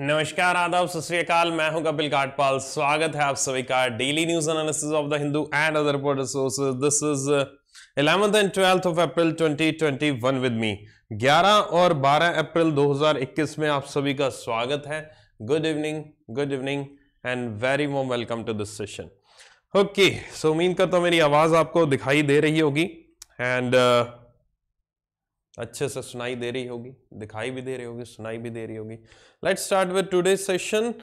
नमस्कार आदाब सत श्रीकाल मैं हूं कपिल काटपाल स्वागत है आप सभी का daily news analysis of the Hindu and other report resources this is eleventh and twelfth of April 2021 with me 11 और 12 अप्रैल 2021 में आप सभी का स्वागत है good evening good evening and very warm welcome to this session okay so उम्मीद करता हूँ मेरी आवाज़ आपको दिखाई दे रही होगी एंड uh, अच्छे से सुनाई दे रही होगी दिखाई भी दे रही होगी सुनाई भी दे रही होगी let start with today session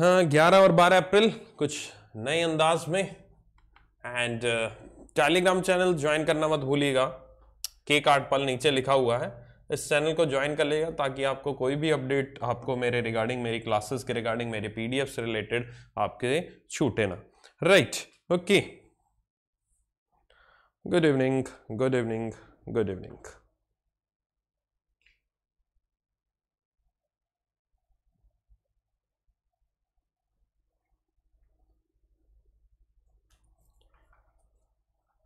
ग्यारह और बारह अप्रैल कुछ नए अंदाज में एंड टेलीग्राम चैनल ज्वाइन करना मत भूलिएगा के कार्ड पल नीचे लिखा हुआ है इस चैनल को ज्वाइन कर लेगा ताकि आपको कोई भी अपडेट आपको मेरे रिगार्डिंग मेरी क्लासेस के रिगार्डिंग मेरे पीडीएफ से रिलेटेड आपके छूटे ना right okay good evening good evening good evening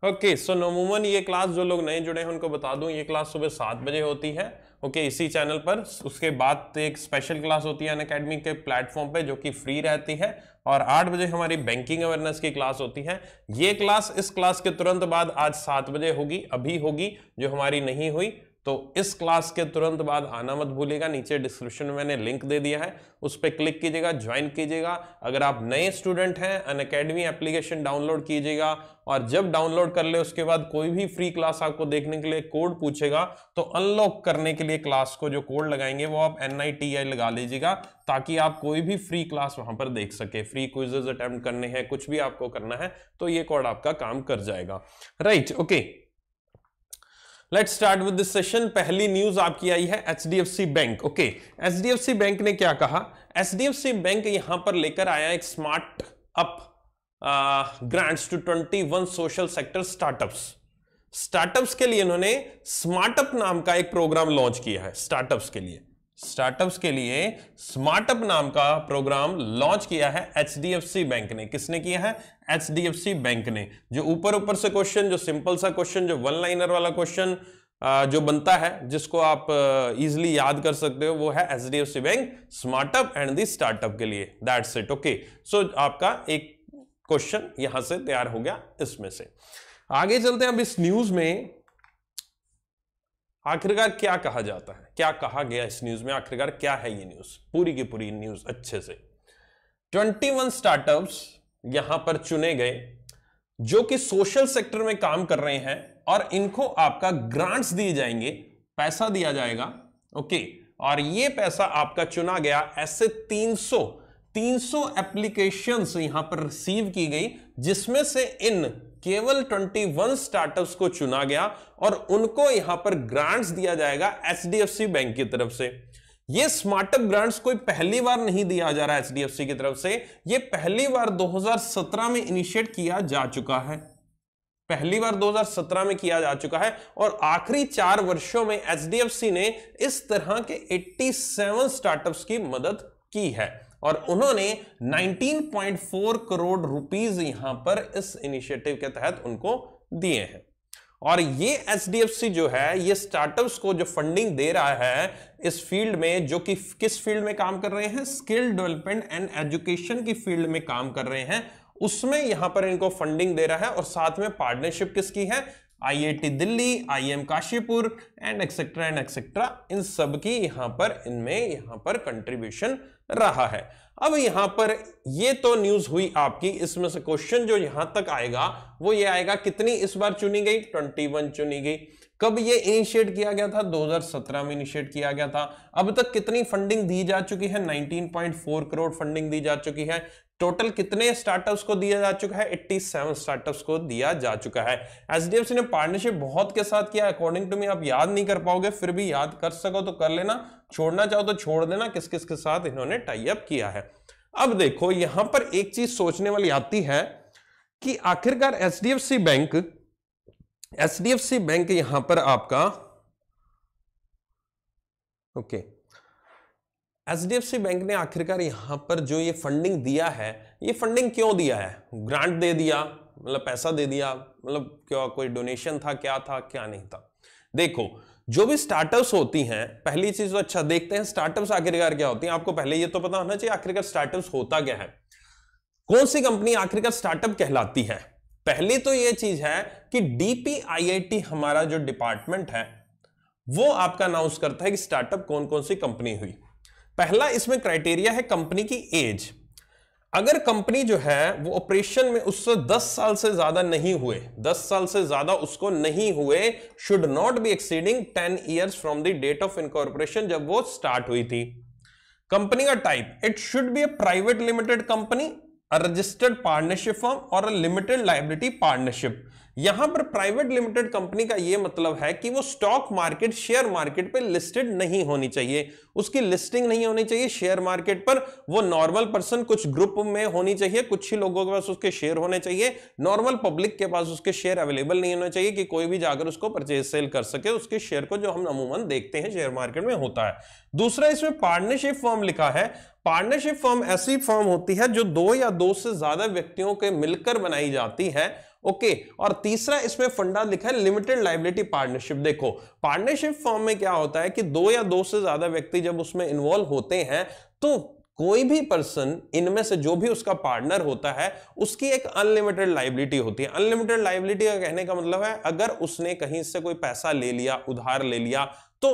okay so नमूमन ये क्लास जो लोग नए जुड़े हैं उनको बता दूं ये क्लास सुबह सात बजे होती है ओके इसी चैनल पर उसके बाद एक स्पेशल क्लास होती है अन अकेडमी के प्लेटफॉर्म पे जो कि फ्री रहती है और आठ बजे हमारी बैंकिंग अवेयरनेस की क्लास होती है ये क्लास इस क्लास के तुरंत बाद आज सात बजे होगी अभी होगी जो हमारी नहीं हुई तो इस क्लास के तुरंत बाद आना मत भूलिएगा नीचे डिस्क्रिप्शन में मैंने लिंक दे दिया है उस पर क्लिक कीजिएगा ज्वाइन कीजिएगा अगर आप नए स्टूडेंट हैं अन अकेडमी एप्लीकेशन डाउनलोड कीजिएगा और जब डाउनलोड कर ले उसके बाद कोई भी फ्री क्लास आपको देखने के लिए कोड पूछेगा तो अनलॉक करने के लिए क्लास को जो कोड लगाएंगे वो आप एन लगा लीजिएगा ताकि आप कोई भी फ्री क्लास वहां पर देख सके फ्री क्विजेज अटेम्प्ट करने हैं कुछ भी आपको करना है तो ये कोड आपका काम कर जाएगा right right, okay okay. Let start with this session पहली न्यूज आपकी आई है H D F C bank okay H D F C bank ने क्या कहा H D F C bank यहां पर लेकर आया एक smart up grants to one social sector startups startups के लिए इन्होंने स्मार्टअप नाम का एक प्रोग्राम लॉन्च किया है स्टार्टअप्स के लिए स्टार्टअप्स के लिए स्मार्टअप नाम का प्रोग्राम लॉन्च किया है एच बैंक ने किसने किया है एच बैंक ने जो ऊपर ऊपर से क्वेश्चन जो सिंपल सा क्वेश्चन जो वन लाइनर वाला क्वेश्चन जो बनता है जिसको आप इजिली याद कर सकते हो वो है H D F C bank smart up and the startup के लिए दैट्स इट ओके सो आपका एक क्वेश्चन यहां से तैयार हो गया इसमें से आगे चलते हैं अब इस न्यूज में आखिरकार क्या कहा जाता है क्या कहा गया इस न्यूज में आखिरकार क्या है ये न्यूज पूरी की पूरी न्यूज अच्छे से 21 स्टार्टअप्स यहां पर चुने गए जो कि सोशल सेक्टर में काम कर रहे हैं और इनको आपका ग्रांट्स दिए जाएंगे पैसा दिया जाएगा ओके और ये पैसा आपका चुना गया ऐसे 300 300 एप्लीकेशंस यहां पर रिसीव की गई जिसमें से इन केवल 21 स्टार्टअप्स को चुना गया और उनको यहां पर ग्रांट्स दिया जाएगा एचडीएफसी बैंक की तरफ से ये स्मार्टअप ग्रांट्स कोई पहली बार नहीं दिया जा रहा है एचडीएफसी की तरफ से ये पहली बार 2017 में इनिशिएट किया जा चुका है पहली बार 2017 में किया जा चुका है और आखिरी चार वर्षों में एचडीएफसी ने इस तरह के 87 स्टार्टअप्स की मदद की है और उन्होंने 19.4 करोड़ रुपीस यहां पर इस इनिशिएटिव के तहत उनको दिए हैं और ये एच जो है ये स्टार्टअप्स को जो फंडिंग दे रहा है इस फील्ड में जो कि किस फील्ड में काम कर रहे हैं स्किल डेवलपमेंट एंड एजुकेशन की फील्ड में काम कर रहे हैं उसमें यहां पर इनको फंडिंग दे रहा है और साथ में पार्टनरशिप किसकी है IIT Delhi IIM Kashipur and etcetera and etcetera इन सब की यहां पर इनमें यहां पर कंट्रीब्यूशन रहा है अब यहां पर ये तो न्यूज हुई आपकी इसमें से क्वेश्चन जो यहां तक आएगा वो ये आएगा कितनी इस बार चुनी गई 21 चुनी गई कब ये इनिशिएट किया गया था 2017 में इनिशिएट किया गया था अब तक कितनी फंडिंग दी जा चुकी है 19.4 करोड़ फंडिंग दी जा चुकी है टोटल कितने स्टार्टअप्स को दिया जा चुका है 87 स्टार्टअप्स को दिया जा चुका है एच डी एफ सी ने पार्टनरशिप बहुत के साथ किया अकॉर्डिंग टू मी आप याद नहीं कर पाओगे फिर भी याद कर सको तो कर लेना छोड़ना चाहो तो छोड़ देना किस किस के साथ इन्होंने टाइप किया है अब देखो यहां पर एक चीज सोचने वाली आती है कि आखिरकार H D F C bank H D F C bank यहां पर आपका ओके okay. एच बैंक ने आखिरकार यहाँ पर जो ये फंडिंग दिया है ये फंडिंग क्यों दिया है ग्रांट दे दिया मतलब पैसा दे दिया मतलब क्या कोई डोनेशन था क्या था क्या नहीं था देखो जो भी स्टार्टअप्स होती हैं पहली चीज तो अच्छा देखते हैं स्टार्टअप्स आखिरकार क्या होती हैं आपको पहले ये तो पता होना चाहिए आखिरकार स्टार्टअप्स होता क्या है कौन सी कंपनी आखिरकार स्टार्टअप कहलाती है पहली तो ये चीज है कि डीपीआईआईटी हमारा जो डिपार्टमेंट है वो आपका अनाउंस करता है कि स्टार्टअप कौन कौन सी कंपनी हुई पहला इसमें क्राइटेरिया है कंपनी की एज अगर कंपनी जो है वो ऑपरेशन में उससे 10 साल से ज्यादा नहीं हुए 10 साल से ज्यादा उसको नहीं हुए should not be exceeding 10 years from the date of incorporation जब वो स्टार्ट हुई थी कंपनी का type it should be a private limited company a registered partnership form और अ लिमिटेड लाइबिलिटी पार्टनरशिप यहां पर प्राइवेट लिमिटेड कंपनी का यह मतलब है कि वो स्टॉक मार्केट शेयर मार्केट पे लिस्टेड नहीं होनी चाहिए उसकी लिस्टिंग नहीं होनी चाहिए शेयर मार्केट पर वो नॉर्मल पर्सन कुछ ग्रुप में होनी चाहिए कुछ ही लोगों के पास उसके शेयर होने चाहिए नॉर्मल पब्लिक के पास उसके शेयर अवेलेबल नहीं होने चाहिए कि कोई भी जाकर उसको परचेज सेल कर सके उसके शेयर को जो हम अमूमन देखते हैं शेयर मार्केट में होता है दूसरा इसमें पार्टनरशिप फॉर्म लिखा है पार्टनरशिप फॉर्म ऐसी फॉर्म होती है जो दो या दो से ज्यादा व्यक्तियों के मिलकर बनाई जाती है ओके और तीसरा इसमें फंडा लिखा है लिमिटेड लाइबिलिटी पार्टनरशिप देखो पार्टनरशिप फॉर्म में क्या होता है कि दो या दो से ज्यादा व्यक्ति जब उसमें इन्वॉल्व होते हैं तो कोई भी पर्सन इनमें से जो भी उसका पार्टनर होता है उसकी एक अनलिमिटेड लाइबिलिटी होती है अनलिमिटेड लाइबिलिटी का कहने का मतलब है अगर उसने कहीं से कोई पैसा ले लिया उधार ले लिया तो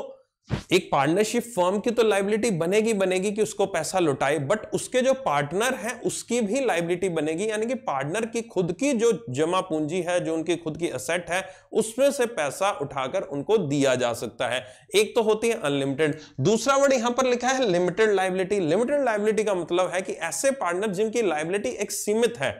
एक पार्टनरशिप फर्म की तो लाइबिलिटी बनेगी बनेगी कि उसको पैसा लुटाए बट उसके जो पार्टनर हैं उसकी भी लाइबिलिटी बनेगी यानी कि पार्टनर की खुद की जो जमा पूंजी है जो उनकी खुद की असेट है उसमें से पैसा उठाकर उनको दिया जा सकता है एक तो होती है अनलिमिटेड दूसरा वर्ड यहां पर लिखा है लिमिटेड लाइबिलिटी लिमिटेड लाइबिलिटी का मतलब है कि ऐसे पार्टनर जिनकी लाइबिलिटी एक सीमित है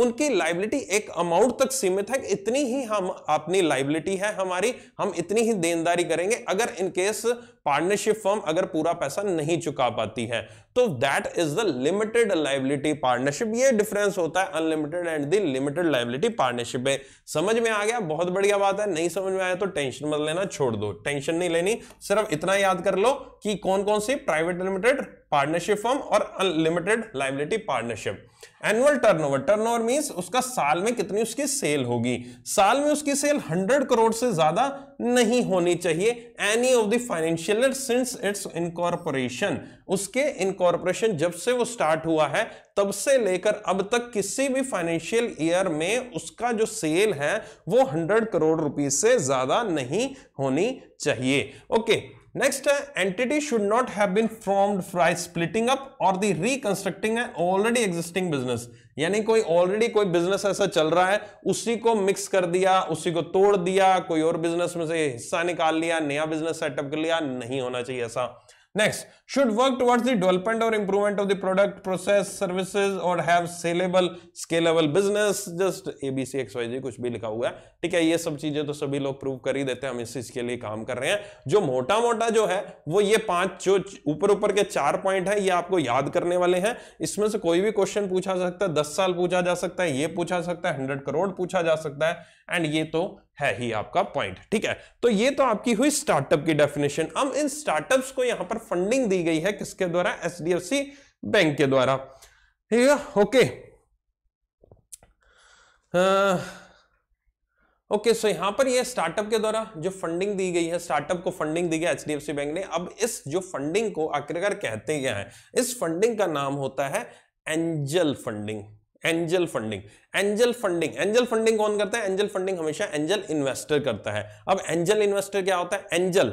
उनकी लाइबिलिटी एक अमाउंट तक सीमित है कि इतनी ही हम अपनी लाइबिलिटी है हमारी हम इतनी ही देनदारी करेंगे अगर इन केस पार्टनरशिप फर्म अगर पूरा पैसा नहीं चुका पाती है तो that is the limited liability partnership ये डिफरेंस होता है unlimited and the limited liability partnership में समझ में आ गया बहुत बढ़िया बात है नहीं समझ में आया तो टेंशन मत लेना छोड़ दो टेंशन नहीं लेनी सिर्फ इतना याद कर लो कि कौन कौन सी प्राइवेट लिमिटेड पार्टनरशिप फर्म और unlimited liability partnership annual turnover turnover means उसका साल में कितनी उसकी सेल होगी साल में उसकी सेल 100 करोड़ से ज्यादा नहीं होनी चाहिए any of the financial since its incorporation उसके इनकॉर्पोरेशन जब से वो स्टार्ट हुआ है तब से लेकर अब तक किसी भी फाइनेंशियल ईयर में उसका जो सेल है वो 100 करोड़ रुपीज से ज्यादा नहीं होनी चाहिए ओके okay. नेक्स्ट है entity should not have been formed by splitting up और दी रिकंस्ट्रक्टिंग है ऑलरेडी एग्जिस्टिंग बिजनेस यानी कोई ऑलरेडी कोई बिजनेस ऐसा चल रहा है उसी को मिक्स कर दिया उसी को तोड़ दिया कोई और बिजनेस में से हिस्सा निकाल लिया नया बिजनेस सेटअप कर लिया नहीं होना चाहिए ऐसा next should work towards the development or improvement of the product, process, services or have saleable, scalable business. Just ABCXYZ कुछ भी लिखा हुआ है ठीक है ये सब चीजें तो सभी लोग प्रूव कर ही देते हैं हम इस चीज के लिए काम कर रहे हैं जो मोटा मोटा जो है वो ये पांच जो ऊपर ऊपर के चार पॉइंट है ये आपको याद करने वाले हैं इसमें से कोई भी क्वेश्चन पूछा सकता है दस साल पूछा जा सकता है ये पूछा सकता है हंड्रेड करोड़ पूछा जा सकता है एंड ये तो है ही आपका पॉइंट ठीक है तो ये तो आपकी हुई स्टार्टअप की डेफिनेशन हम इन स्टार्टअप्स को यहां पर फंडिंग दी गई है किसके द्वारा एचडीएफसी बैंक के द्वारा ठीक है ओके ओके सो यहां पर ये स्टार्टअप के द्वारा जो फंडिंग दी गई है स्टार्टअप को फंडिंग दी गई एचडीएफसी बैंक ने अब इस जो फंडिंग को आखिरकार कहते क्या है इस फंडिंग का नाम होता है angel funding angel funding angel funding angel funding कौन करता है एंजल फंडिंग हमेशा एंजल इन्वेस्टर करता है अब एंजल इन्वेस्टर क्या होता है एंजल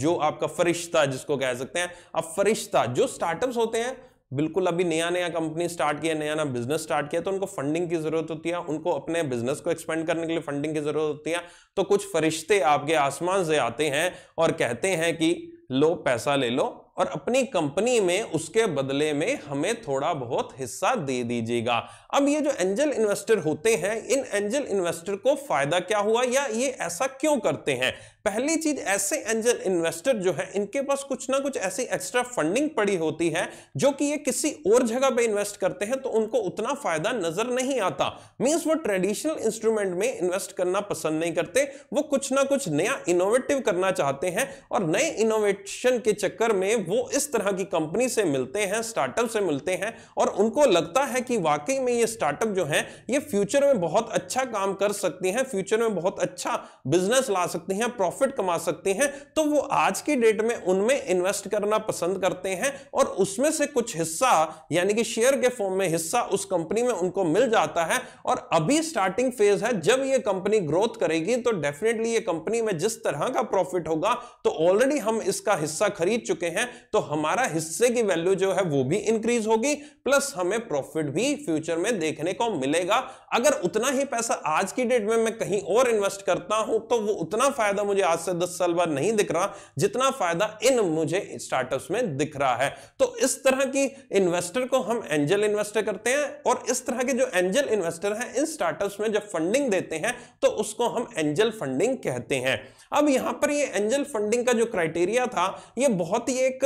जो आपका फरिश्ता जिसको कह सकते हैं अब फरिश्ता जो स्टार्टअप्स होते हैं बिल्कुल अभी नया नया कंपनी स्टार्ट किया नया नया बिजनेस स्टार्ट किया तो उनको फंडिंग की जरूरत होती है उनको अपने बिजनेस को एक्सपेंड करने के लिए फंडिंग की जरूरत होती है तो कुछ फरिश्ते आपके आसमान से आते हैं और कहते हैं कि लो पैसा ले लो और अपनी कंपनी में उसके बदले में हमें थोड़ा बहुत हिस्सा दे दीजिएगा अब ये जो एंजल इन्वेस्टर होते हैं इन एंजल इन्वेस्टर को फायदा क्या हुआ या ये ऐसा क्यों करते हैं पहली चीज ऐसे एंजल इन्वेस्टर जो है इनके पास कुछ ना कुछ ऐसी एक्स्ट्रा फंडिंग पड़ी होती है जो कि ये किसी और जगह पे इन्वेस्ट करते हैं तो उनको उतना फायदा नजर नहीं आता मींस वो ट्रेडिशनल इंस्ट्रूमेंट में इन्वेस्ट करना पसंद नहीं करते वो कुछ ना कुछ नया इनोवेटिव करना चाहते हैं और नए इनोवेशन के चक्कर में वो इस तरह की कंपनी से मिलते हैं स्टार्टअप से मिलते हैं और उनको लगता है कि वाकई में ये स्टार्टअप जो है ये फ्यूचर में बहुत अच्छा काम कर सकती है फ्यूचर में बहुत अच्छा बिजनेस ला सकती है प्रॉफिट कमा सकते हैं तो वो आज की डेट में उनमें इन्वेस्ट करना पसंद करते हैं और उसमें से कुछ हिस्सा यानी कि शेयर के फॉर्म में हिस्सा उस कंपनी में उनको मिल जाता है और अभी स्टार्टिंग फेज है जब ये कंपनी ग्रोथ करेगी तो डेफिनेटली ये कंपनी में जिस तरह का प्रॉफिट होगा तो ऑलरेडी हम इसका हिस्सा खरीद चुके हैं तो हमारा हिस्से की वैल्यू जो है वो भी इंक्रीज होगी प्लस हमें प्रॉफिट भी फ्यूचर में देखने को मिलेगा अगर उतना ही पैसा आज की डेट में मैं कहीं और इन्वेस्ट करता हूं तो वो उतना फायदा मुझे भी आज से दस साल बाद नहीं दिख रहा जितना फायदा इन मुझे स्टार्टअप्स में दिख रहा है तो इस तरह की इन्वेस्टर को हम एंजल इन्वेस्टर करते हैं और इस तरह के जो एंजल इन्वेस्टर हैं इन स्टार्टअप्स में जब फंडिंग देते हैं तो उसको हम एंजल फंडिंग कहते हैं अब यहां पर ये एंजल फंडिंग का जो क्राइटेरिया था ये बहुत ही एक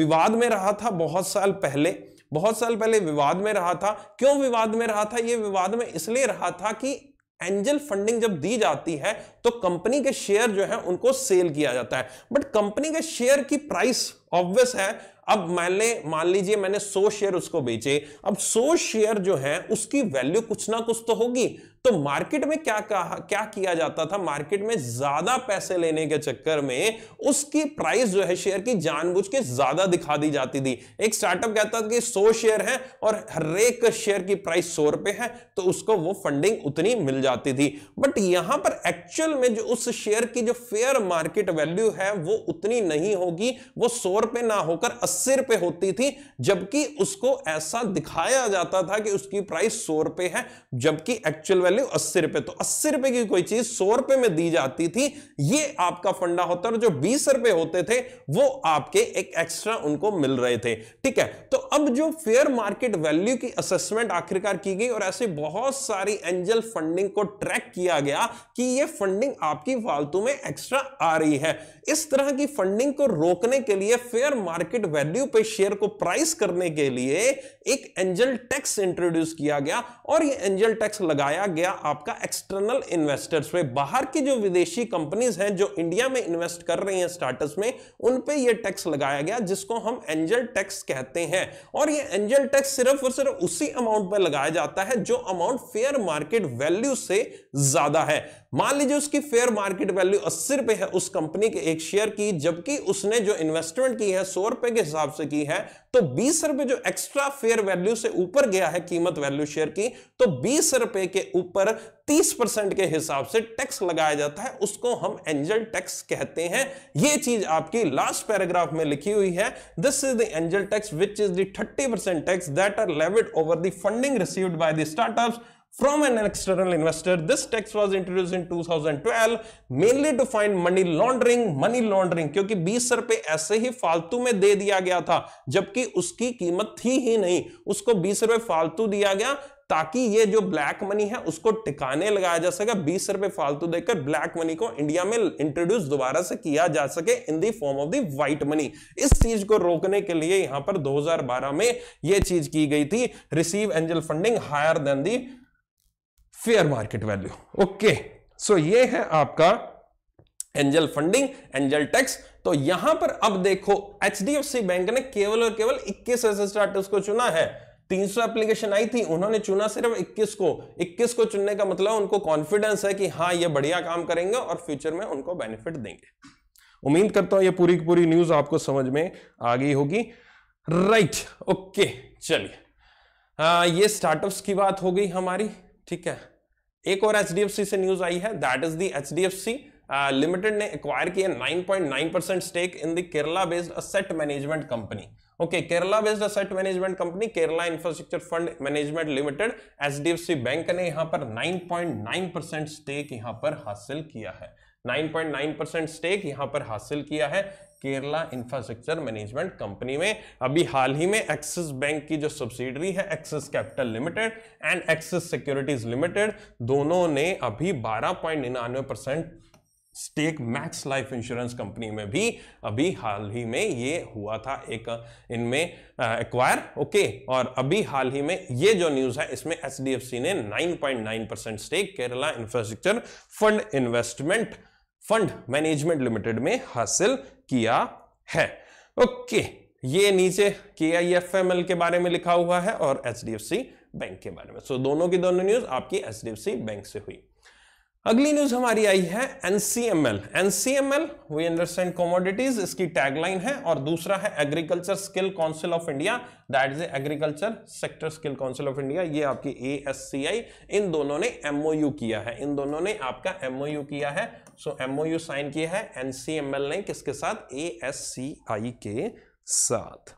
विवाद में रहा था बहुत साल पहले बहुत साल पहले विवाद में रहा था क्यों विवाद में रहा था ये विवाद में इसलिए रहा था कि एंजल फंडिंग जब दी जाती है तो कंपनी के शेयर जो है उनको सेल किया जाता है बट कंपनी के शेयर की प्राइस ऑब्वियस है अब मैंने मान लीजिए मैंने 100 शेयर उसको बेचे अब 100 शेयर जो है उसकी वैल्यू कुछ ना कुछ तो होगी तो मार्केट में क्या कहा क्या किया जाता था मार्केट में ज्यादा पैसे लेने के चक्कर में उसकी प्राइस जो है शेयर की जानबूझ के ज्यादा दिखा दी जाती थी एक स्टार्टअप कहता था कि सौ शेयर है और हर एक शेयर की प्राइस सौ रुपए है तो उसको वो फंडिंग उतनी मिल जाती थी बट यहां पर एक्चुअल में जो उस शेयर की जो फेयर मार्केट वैल्यू है वो उतनी नहीं होगी वो सौ रुपए ना होकर अस्सी रुपए होती थी जबकि उसको ऐसा दिखाया जाता था कि उसकी प्राइस सौ रुपए है जबकि एक्चुअल वैल्यू अस्सी रुपए तो अस्सी रुपए की कोई चीज सौ रुपए में दी जाती थी ये आपका फंडा होता और जो बीस रुपए होते थे वो आपके एक एक्स्ट्रा उनको मिल रहे थे ठीक है तो अब जो फेयर मार्केट वैल्यू की असेसमेंट आखिरकार की गई और ऐसे बहुत सारी एंजल फंडिंग को ट्रैक किया गया कि ये फंडिंग आपकी फालतू में एक्स्ट्रा आ रही है इस तरह की फंडिंग को रोकने के लिए फेयर मार्केट वैल्यू पे शेयर को प्राइस करने के लिए एक एंजल टैक्स इंट्रोड्यूस किया गया और ये एंजल टैक्स लगाया गया आपका एक्सटर्नल इन्वेस्टर्स पे बाहर की जो विदेशी कंपनीज हैं जो इंडिया में इन्वेस्ट कर रही हैं स्टार्टअप्स में उन पे ये टैक्स लगाया गया जिसको हम एंजल टैक्स कहते हैं और ये एंजल टैक्स सिर्फ और सिर्फ उसी अमाउंट पर लगाया जाता है जो अमाउंट फेयर मार्केट वैल्यू से ज्यादा है मान लीजिए उसकी फेयर मार्केट वैल्यू अस्सी रुपए है उस कंपनी के एक शेयर की जबकि उसने जो इन्वेस्टमेंट की है सौ रुपए के हिसाब से की है तो बीस रुपए जो एक्स्ट्रा फेयर वैल्यू से ऊपर गया है कीमत वैल्यू शेयर की तो बीस रुपए के ऊपर ऊपर 30 परसेंट के हिसाब से टैक्स लगाया जाता है उसको हम एंजल टैक्स कहते हैं यह चीज आपकी लास्ट पैराग्राफ में लिखी हुई है this is the angel tax which is thirty percent tax that are levied over the funding received by the startup from an external investor. This tax was introduced in 2012 mainly to find money laundering, money laundering क्योंकि 20 रुपए ऐसे ही फालतू में दे दिया गया था जबकि उसकी कीमत थी ही नहीं उसको 20 रुपए फालतू दिया गया ताकि ये जो ब्लैक मनी है उसको टिकाने लगाया जा सके बीस रुपए फालतू देकर ब्लैक मनी को इंडिया में इंट्रोड्यूस दोबारा से किया जा सके in the form of the white money इस चीज को रोकने के लिए यहां पर 2012 में यह चीज की गई थी receive angel funding higher than the fair market value okay so ये है आपका एंजल फंडिंग एंजल टैक्स तो यहां पर अब देखो एच बैंक ने केवल और केवल इक्कीस को चुना है 300 एप्लीकेशन आई थी उन्होंने चुना सिर्फ 21 को 21 को चुनने का मतलब उनको कॉन्फिडेंस है कि हाँ ये बढ़िया काम करेंगे और फ्यूचर में उनको बेनिफिट देंगे उम्मीद करता हूं ये पूरी की पूरी न्यूज आपको समझ में आ गई होगी राइट ओके चलिए हाँ, ये स्टार्टअप्स की बात हो गई हमारी ठीक है एक और एच से न्यूज आई है that is the H limited ने एक्वायर किया 9.9 percent stake in the Kerala based asset management company okay kerala based asset management company kerala infrastructure fund management limited hdfc bank ने यहां पर 9.9% स्टेक यहां पर हासिल किया है 9.9% स्टेक यहां पर हासिल किया है केरला इंफ्रास्ट्रक्चर मैनेजमेंट कंपनी में अभी हाल ही में एक्सिस बैंक की जो सब्सिडरी है Axis capital limited and Axis securities limited दोनों ने अभी बारह पॉइंट निन्यानवे percent stake Max life insurance company में भी अभी हाल ही में ये हुआ था एक इनमें एक्वायर ओके और अभी हाल ही में ये जो न्यूज है इसमें एच ने 9.9 percent stake Kerala infrastructure fund investment fund management limited में हासिल किया है ओके ये नीचे के आई एफ एम एल के बारे में लिखा हुआ है और H D F C bank के बारे में सो so, दोनों की दोनों न्यूज आपकी H D F C bank से हुई अगली न्यूज हमारी आई है NCML NCML we understand commodities इसकी टैगलाइन है और दूसरा है agriculture skill council of India that is agriculture sector skill council of India ये आपकी ए इन दोनों ने एमओयू किया है इन दोनों ने आपका एमओयू किया है सो एमओयू साइन किया है एनसीएमएल ने किसके साथ ए के साथ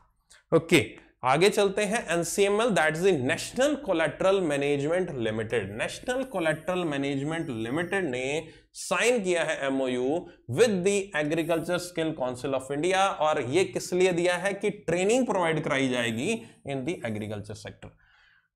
ओके okay. आगे चलते हैं NCML that is national collateral management limited national collateral management limited ने साइन किया है MOU with the agriculture skill council of India और ये किस लिए दिया है कि ट्रेनिंग प्रोवाइड कराई जाएगी in the agriculture sector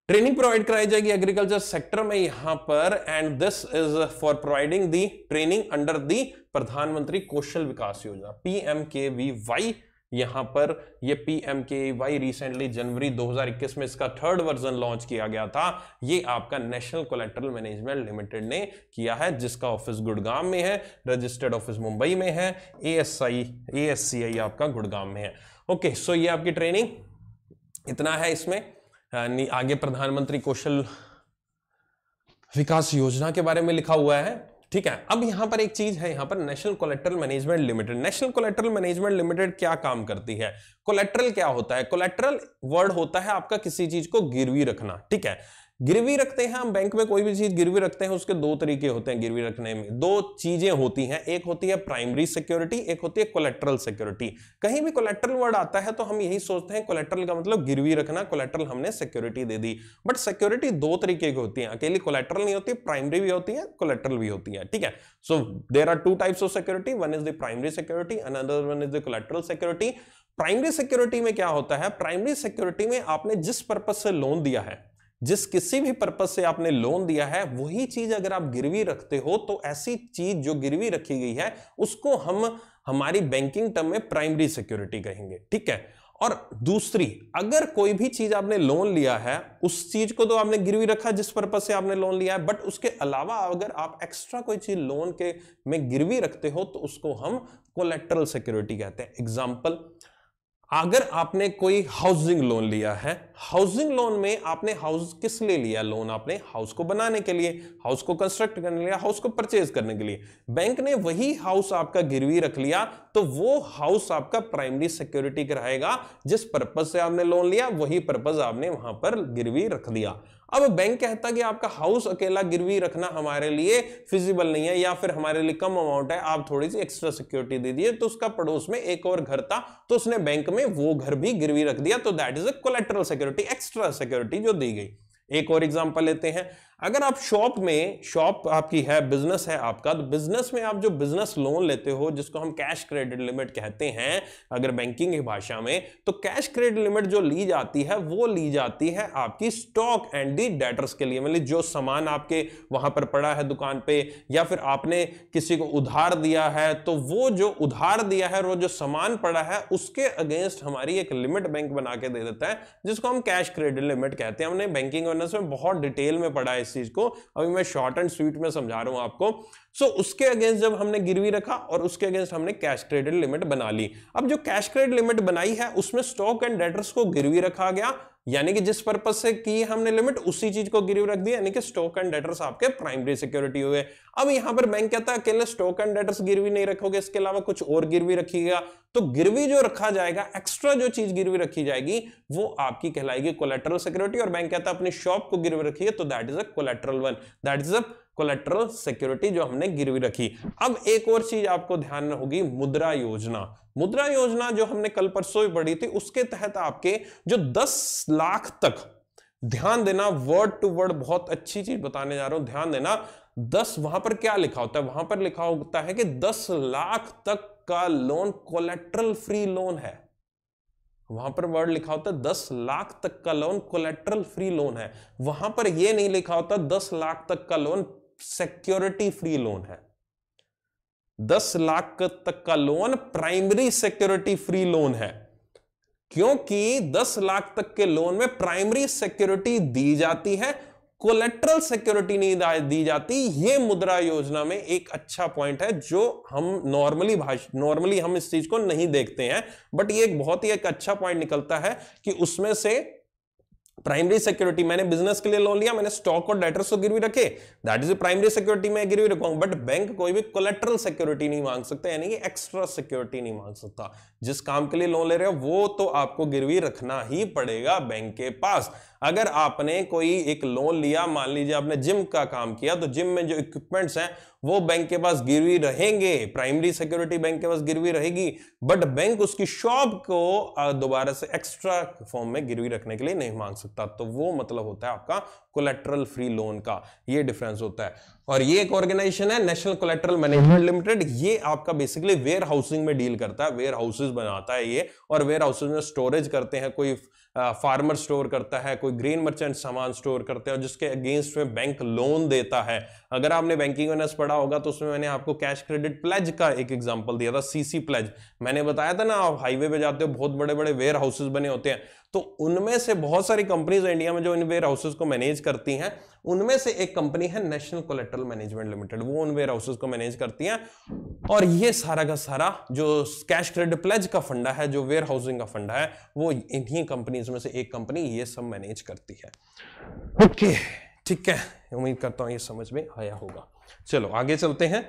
training provide कराई जाएगी एग्रीकल्चर सेक्टर में यहां पर and this is for providing the training under the Pradhan Mantri Kaushal Vikas Yojana P M K V Y यहां पर ये P M K Y recently जनवरी 2021 में इसका थर्ड वर्जन लॉन्च किया गया था ये आपका नेशनल कोलेक्ट्रल मैनेजमेंट लिमिटेड ने किया है जिसका ऑफिस गुड़गांव में है रजिस्टर्ड ऑफिस मुंबई में है A S I A S C आई आपका गुड़गांव में है ओके सो ये आपकी ट्रेनिंग इतना है इसमें आगे प्रधानमंत्री कौशल विकास योजना के बारे में लिखा हुआ है ठीक है अब यहां पर एक चीज है यहां पर national collateral management limited national collateral management limited क्या काम करती है कोलेट्रल क्या होता है कोलेट्रल वर्ड होता है आपका किसी चीज को गिरवी रखना ठीक है गिरवी रखते हैं हम बैंक में कोई भी चीज गिरवी रखते हैं उसके दो तरीके होते हैं गिरवी रखने में दो चीजें होती हैं एक होती है प्राइमरी सिक्योरिटी एक होती है कोलेट्रल सिक्योरिटी कहीं भी कोलेट्रल वर्ड आता है तो हम यही सोचते हैं कोलेट्रल का मतलब गिरवी रखना कोलेट्रल हमने सिक्योरिटी दे दी बट सिक्योरिटी दो तरीके की होती है अकेली कोलेट्रल नहीं होती प्राइमरी भी होती है कोलेट्रल भी होती है ठीक है so there are two types of security one is the primary security another one is the collateral security primary security में क्या होता है प्राइमरी सिक्योरिटी में आपने जिस पर्पज से लोन दिया है जिस किसी भी पर्पज से आपने लोन दिया है वही चीज अगर आप गिरवी रखते हो तो ऐसी चीज जो गिरवी रखी गई है उसको हम हमारी बैंकिंग टर्म में प्राइमरी सिक्योरिटी कहेंगे ठीक है और दूसरी अगर कोई भी चीज आपने लोन लिया है उस चीज को तो आपने गिरवी रखा जिस पर्पज से आपने लोन लिया है बट उसके अलावा अगर आप एक्स्ट्रा कोई चीज लोन के में गिरवी रखते हो तो उसको हम कोलेट्रल सिक्योरिटी कहते हैं एग्जाम्पल अगर आपने कोई हाउसिंग लोन लिया है हाउसिंग लोन में आपने हाउस किस लिए लिया लोन आपने हाउस को बनाने के लिए हाउस को कंस्ट्रक्ट करने लिया हाउस को परचेज करने के लिए बैंक ने वही हाउस आपका गिरवी रख लिया तो वो हाउस आपका प्राइमरी सिक्योरिटी रहेगा जिस पर्पज से आपने लोन लिया वही पर्पज आपने वहां पर गिरवी रख दिया अब बैंक कहता कि आपका हाउस अकेला गिरवी रखना हमारे लिए फिजिबल नहीं है या फिर हमारे लिए कम अमाउंट है आप थोड़ी सी एक्स्ट्रा सिक्योरिटी दे दीजिए तो उसका पड़ोस में एक और घर था तो उसने बैंक में वो घर भी गिरवी रख दिया तो that is a collateral security extra security जो दी गई एक और एग्जाम्पल लेते हैं अगर आप शॉप में शॉप आपकी है बिजनेस है आपका तो बिजनेस में आप जो बिजनेस लोन लेते हो जिसको हम कैश क्रेडिट लिमिट कहते हैं अगर बैंकिंग की भाषा में तो कैश क्रेडिट लिमिट जो ली जाती है वो ली जाती है आपकी स्टॉक एंड दी डेटर्स के लिए मतलब जो सामान आपके वहां पर पड़ा है दुकान पे या फिर आपने किसी को उधार दिया है तो वो जो उधार दिया है वो जो सामान पड़ा है उसके अगेंस्ट हमारी एक लिमिट बैंक बना के दे देता है जिसको हम कैश क्रेडिट लिमिट कहते हैं हमने बैंकिंग में बहुत डिटेल में पढ़ा है इस चीज को अभी मैं शॉर्ट एंड स्वीट में समझा रहा हूं आपको सो so, उसके अगेंस्ट जब हमने गिरवी रखा और उसके अगेंस्ट हमने कैश क्रेडिट लिमिट बना ली अब जो कैश क्रेडिट लिमिट बनाई है उसमें स्टॉक एंड डेटर्स को गिरवी रखा गया यानी कि जिस पर्पज से की हमने लिमिट उसी चीज को गिरी रख दिया यानी कि स्टॉक एंड डेटर्स आपके प्राइमरी सिक्योरिटी हुए अब यहां पर बैंक कहता है अकेले स्टॉक एंड डेटर्स गिरवी नहीं रखोगे इसके अलावा कुछ और गिरवी रखिएगा तो गिरवी जो रखा जाएगा एक्स्ट्रा जो चीज गिरवी रखी जाएगी वो आपकी कहलाएगी कोलेट्रल सिक्योरिटी और बैंक कहता है अपनी शॉप को गिरवी रखिए तो that is a collateral one that is a collateral security जो हमने गिरवी रखी अब एक और चीज आपको ध्यान होगी मुद्रा योजना मुद्रा योजना जो हमने कल परसों पढ़ी थी उसके तहत आपके जो 10 लाख तक ध्यान देना वर्ड टू वर्ड बहुत अच्छी चीज बताने जा रहा हूं ध्यान देना दस वहां पर क्या लिखा होता है वहां पर लिखा होता है कि दस लाख तक का लोन कोलेट्रल फ्री लोन है वहां पर वर्ड लिखा होता है दस लाख तक का लोन कोलेट्रल फ्री लोन है वहां पर यह नहीं लिखा होता दस लाख तक का लोन सिक्योरिटी फ्री लोन है दस लाख तक का loan primary security free loan है क्योंकि दस लाख तक के लोन में प्राइमरी सिक्योरिटी दी जाती है कोलेट्रल सिक्योरिटी नहीं दी जाती ये मुद्रा योजना में एक अच्छा पॉइंट है जो हम नॉर्मली भाषा नॉर्मली हम इस चीज को नहीं देखते हैं बट ये एक बहुत ही एक अच्छा पॉइंट निकलता है कि उसमें से प्राइमरी सिक्योरिटी मैंने बिजनेस के लिए लोन लिया मैंने स्टॉक और डेटर्स को गिरवी रखे दैट इज प्राइमरी सिक्योरिटी मैं गिरवी रखूंगा बट बैंक कोई भी कोलेट्रल सिक्योरिटी नहीं मांग सकता यानी कि एक्स्ट्रा सिक्योरिटी नहीं मांग सकता जिस काम के लिए लोन ले रहे हो वो तो आपको गिरवी रखना ही पड़ेगा बैंक के पास अगर आपने कोई एक लोन लिया मान लीजिए आपने जिम का काम किया तो जिम में जो इक्विपमेंट्स हैं वो बैंक के पास गिरवी रहेंगे प्राइमरी सिक्योरिटी बैंक के पास गिरवी रहेगी बट बैंक उसकी शॉप को दोबारा से एक्स्ट्रा फॉर्म में गिरवी रखने के लिए नहीं मांग सकता तो वो मतलब होता है आपका कोलेट्रल फ्री लोन का ये डिफरेंस होता है और ये एक ऑर्गेनाइजेशन है नेशनल कोलेट्रल मैनेजमेंट लिमिटेड ये आपका बेसिकली वेयर हाउसिंग में डील करता है वेयर हाउसेज बनाता है ये और वेयर हाउसेज में स्टोरेज करते हैं कोई फार्मर स्टोर करता है कोई ग्रीन मर्चेंट सामान स्टोर करते हैं और जिसके अगेंस्ट में बैंक लोन देता है अगर आपने बैंकिंग अवेयरनेस पढ़ा होगा तो उसमें मैंने आपको कैश क्रेडिट प्लेज का एक एग्जाम्पल दिया था सीसी प्लेज मैंने बताया था ना आप हाईवे पे जाते हो बहुत बड़े बड़े वेयर हाउसेज बने होते हैं तो उनमें से बहुत सारी कंपनीज इंडिया में जो इन वेयर हाउसेज को मैनेज करती हैं उनमें से एक कंपनी है नेशनल कोलेट्रल मैनेजमेंट लिमिटेड वो उन वेयर हाउसेज को मैनेज करती हैं और ये सारा का सारा जो कैश क्रेडिट प्लेज का फंडा है जो वेयर हाउसिंग का फंडा है वो इन्हीं कंपनीज में से एक कंपनी ये सब मैनेज करती है ओके okay, ठीक है उम्मीद करता हूँ ये समझ में आया होगा चलो आगे चलते हैं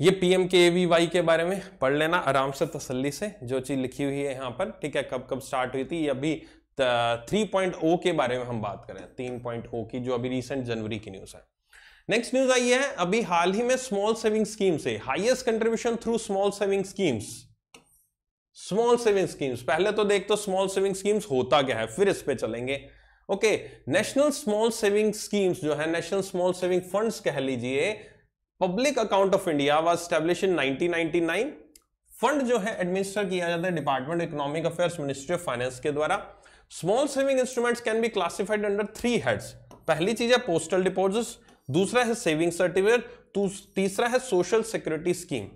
ये पीएम के वी वाई के बारे में पढ़ लेना आराम से तसल्ली से जो चीज़ लिखी हुई है यहां पर ठीक है कब कब स्टार्ट हुई थी अभी थ्री पॉइंट ओ के बारे में हम बात करें तीन पॉइंट ओ की जो अभी रिसेंट जनवरी की न्यूज़ है नेक्स्ट न्यूज़ आई है अभी हाल ही में स्मॉल सेविंग स्कीम से highest contribution through small saving schemes small saving schemes पहले तो देख तो स्मॉल सेविंग स्कीम्स होता क्या है फिर इस पे चलेंगे okay national small saving schemes जो है नेशनल स्मॉल सेविंग फंड्स कह लीजिए public account of India was established in 1999 fund जो है एडमिनिस्टर किया जाता है department economic affairs ministry of finance के द्वारा small saving instruments can be classified under three heads पहली चीज है पोस्टल डिपोजिट दूसरा है सेविंग सर्टिफिकेट तीसरा है सोशल सिक्योरिटी स्कीम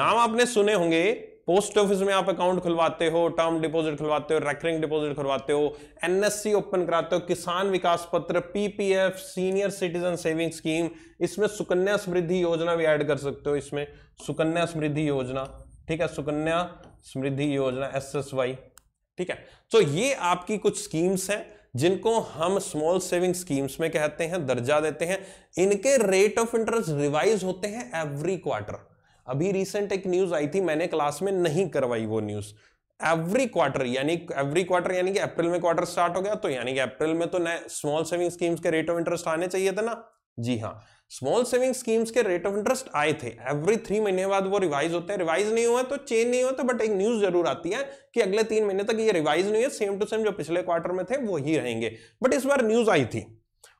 नाम आपने सुने होंगे पोस्ट ऑफिस में आप अकाउंट खुलवाते हो टर्म डिपॉजिट खुलवाते हो रेकरिंग डिपॉजिट खुलवाते हो एनएससी ओपन कराते हो Kisan Vikas Patra PPF senior citizen saving scheme इसमें सुकन्या समृद्धि योजना भी ऐड कर सकते हो इसमें सुकन्या समृद्धि योजना ठीक है सुकन्या समृद्धि योजना एस एस वाई ठीक है तो ये आपकी कुछ स्कीम्स है जिनको हम स्मॉल सेविंग स्कीम्स में कहते हैं दर्जा देते हैं इनके रेट ऑफ इंटरेस्ट रिवाइज होते हैं एवरी क्वार्टर अभी रिसेंट एक न्यूज आई थी मैंने क्लास में नहीं करवाई वो न्यूज एवरी क्वार्टर यानी एवरी क्वार्टर यानी कि अप्रैल में क्वार्टर स्टार्ट हो गया तो यानी कि अप्रैल में तो नए स्मॉल सेविंग स्कीम्स के रेट ऑफ इंटरेस्ट आने चाहिए था ना जी हाँ स्मॉल सेविंग स्कीम्स के रेट ऑफ इंटरेस्ट आए थे एवरी थ्री महीने बाद वो रिवाइज होते हैं रिवाइज नहीं हुआ तो चेंज नहीं हुआ तो बट एक न्यूज जरूर आती है कि अगले तीन महीने तक ये रिवाइज नहीं है सेम टू सेम जो पिछले क्वार्टर में थे वो ही रहेंगे बट इस बार न्यूज आई थी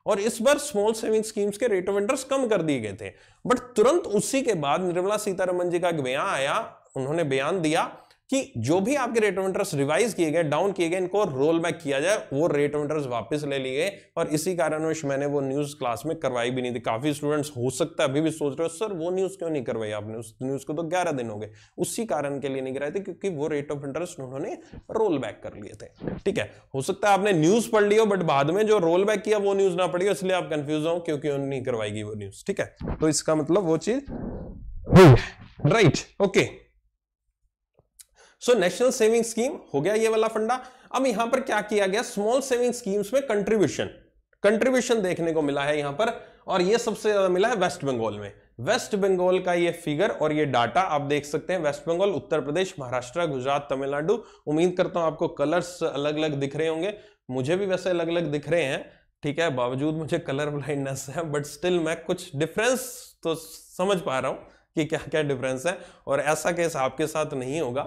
और इस बार स्मॉल सेविंग स्कीम्स के रेट ऑफ इंटरेस्ट कम कर दिए गए थे बट तुरंत उसी के बाद निर्मला सीतारमन जी का एक बयान आया उन्होंने बयान दिया कि जो भी आपके रेट ऑफ इंटरेस्ट रिवाइज किए गए डाउन किए गए इनको रोल बैक किया जाए वो रेट ऑफ इंटरेस्ट वापस ले लिए और इसी कारणवश मैंने वो न्यूज क्लास में करवाई भी नहीं थी काफी स्टूडेंट्स हो सकता है अभी भी सोच रहे हो सर वो न्यूज क्यों नहीं करवाई आपने उस न्यूज को तो ग्यारह दिन हो गए उसी कारण के लिए नहीं कराए थे क्योंकि वो रेट ऑफ इंटरेस्ट उन्होंने रोल बैक कर लिए थे ठीक है हो सकता है आपने न्यूज पढ़ ली हो बट बाद में जो रोल बैक किया वो न्यूज ना पड़ी इसलिए आप कंफ्यूज हो क्योंकि नहीं करवाएगी वो न्यूज ठीक है तो इसका मतलब वो चीज right okay so national saving scheme हो गया ये वाला फंडा अब यहां पर क्या किया गया स्मॉल सेविंग स्कीम्स में कंट्रीब्यूशन कंट्रीब्यूशन देखने को मिला है यहां पर और ये सबसे ज्यादा मिला है वेस्ट बंगाल में वेस्ट बंगाल का ये फिगर और ये डाटा आप देख सकते हैं वेस्ट बंगाल उत्तर प्रदेश महाराष्ट्र गुजरात तमिलनाडु उम्मीद करता हूं आपको कलर्स अलग अलग दिख रहे होंगे मुझे भी वैसे अलग अलग दिख रहे हैं ठीक है बावजूद मुझे कलर ब्लाइंडनेस है बट स्टिल मैं कुछ डिफरेंस तो समझ पा रहा हूं कि क्या क्या डिफरेंस है और ऐसा केस आपके साथ नहीं होगा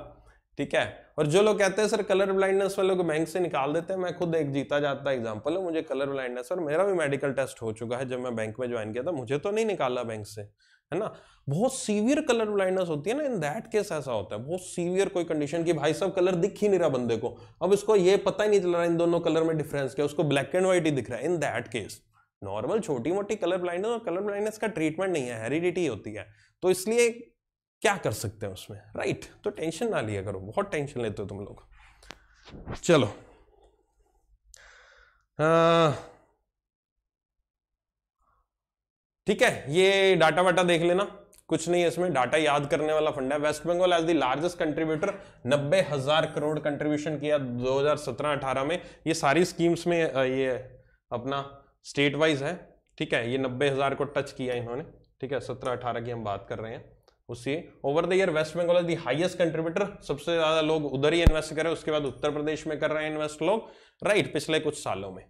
ठीक है और जो लोग कहते हैं सर कलर ब्लाइंडनेस वाले को बैंक से निकाल देते हैं मैं खुद एक जीता जाता एग्जाम्पल है मुझे कलर ब्लाइंडनेस और मेरा भी मेडिकल टेस्ट हो चुका है जब मैं बैंक में ज्वाइन किया था मुझे तो नहीं निकाला बैंक से है ना बहुत सीवियर कलर ब्लाइंडनेस होती है ना इन दैट केस ऐसा होता है बहुत सीवियर कोई कंडीशन की भाई साहब कलर दिख ही नहीं रहा बंदे को अब उसको ये पता ही नहीं चल रहा इन दोनों कलर में डिफरेंस क्या उसको ब्लैक एंड व्हाइट ही दिख रहा है इन दैट केस नॉर्मल छोटी मोटी कलर ब्लाइंडनेस और कलर ब्लाइंडनेस का ट्रीटमेंट नहीं है हेरिडिटी होती है तो इसलिए क्या कर सकते हैं उसमें राइट तो टेंशन ना लिया करो बहुत टेंशन लेते हो तुम लोग चलो ठीक है ये डाटा वाटा देख लेना कुछ नहीं है इसमें डाटा याद करने वाला फंड है west Bengal as the largest contributor नब्बे हजार करोड़ कंट्रीब्यूशन किया 2017-18 में ये सारी स्कीम्स में ये अपना स्टेट वाइज है ठीक है ये नब्बे हजार को टच किया इन्होंने ठीक है सत्रह अठारह की हम बात कर रहे हैं उसी over the year west Bengal is the highest contributor सबसे ज्यादा लोग उधर ही इन्वेस्ट कर रहे हैं उसके बाद उत्तर प्रदेश में कर रहे हैं इन्वेस्ट लोग राइट right, पिछले कुछ सालों में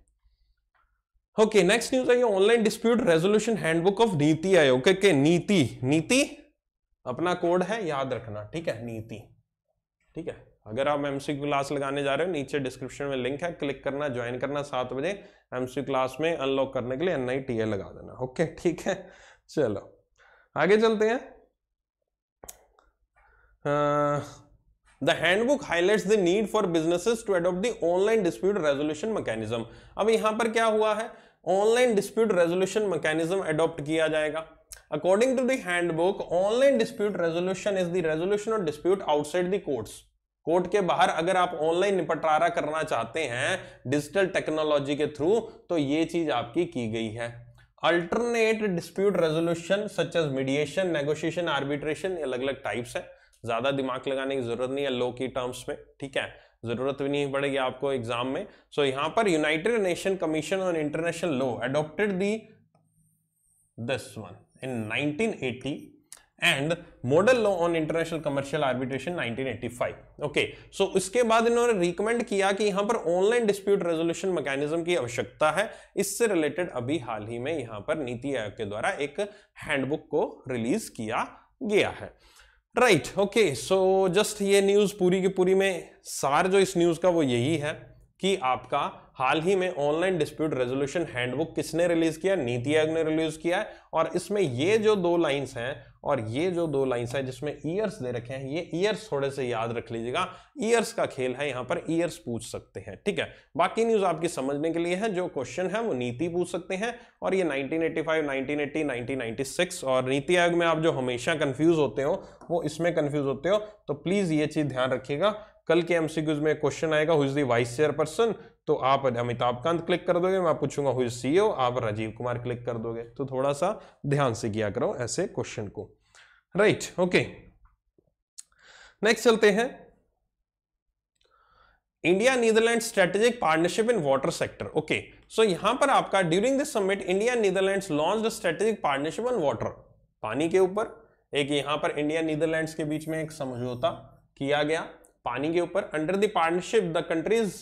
ओके नेक्स्ट न्यूज आई online dispute resolution handbook of NITI Aayog के नीति नीति अपना कोड है याद रखना ठीक है नीति ठीक है अगर आप एमसी क्लास लगाने जा रहे हो नीचे डिस्क्रिप्शन में लिंक है क्लिक करना ज्वाइन करना सात बजे एमसी क्लास में अनलॉक करने के लिए एन लगा देना ओके ठीक है चलो आगे चलते हैं the handbook highlight the need for businesses to adopt online dispute resolution mechanism अब यहां पर क्या हुआ है online dispute resolution mechanism adopt किया जाएगा according to the handbook online dispute resolution is the resolution of dispute outside the courts court के बाहर अगर आप ऑनलाइन निपटारा करना चाहते हैं डिजिटल टेक्नोलॉजी के थ्रू तो ये चीज आपकी की गई है alternate dispute resolution such as mediation negotiation arbitration अलग अलग टाइप्स है ज़्यादा दिमाग लगाने की ज़रूरत नहीं है लो की टर्म्स में ठीक है ज़रूरत भी नहीं पड़ेगी आपको एग्जाम में सो so, यहां पर United Nation Commission on International Law adopted the this one in 1980 and model law on international commercial arbitration 1985 okay so उसके बाद इन्होंने रिकमेंड किया कि यहां पर ऑनलाइन डिस्प्यूट रेजोल्यूशन मैकेनिज्म की आवश्यकता है इससे रिलेटेड अभी हाल ही में यहां पर नीति आयोग के द्वारा एक हैंडबुक को रिलीज किया गया है राइट ओके सो जस्ट ये न्यूज़ पूरी की पूरी में सार जो इस न्यूज़ का वो यही है कि आपका हाल ही में ऑनलाइन डिस्प्यूट रेजोल्यूशन हैंडबुक किसने रिलीज किया नीति आयोग ने रिलीज किया है और इसमें ये जो दो लाइंस हैं और ये जो दो लाइन्स है जिसमें ईयर्स दे रखे हैं ये ईयर्स थोड़े से याद रख लीजिएगा ईयर्स का खेल है यहाँ पर ईयर्स पूछ सकते हैं ठीक है बाकी न्यूज आपकी समझने के लिए है जो क्वेश्चन है वो नीति पूछ सकते हैं और ये 1985, 1980, 1996 और नीति आयोग में आप जो हमेशा कन्फ्यूज होते हो वो इसमें कन्फ्यूज होते हो तो प्लीज ये चीज ध्यान रखिएगा कल के एमसीक्यूज में क्वेश्चन आएगा who is this vice chairperson तो आप अमिताभ कांत क्लिक कर दोगे मैं पूछूंगा हुई सी e आप राजीव कुमार क्लिक कर दोगे तो थोड़ा सा ध्यान से किया करो ऐसे क्वेश्चन को राइट ओके नेक्स्ट चलते हैं India Netherland strategic partnership in water sector okay so यहां पर आपका during the summit India Netherland launch strategic partnership on water पानी के ऊपर एक यहां पर इंडिया नीदरलैंड के बीच में एक समझौता किया गया पानी के ऊपर under the partnership the countries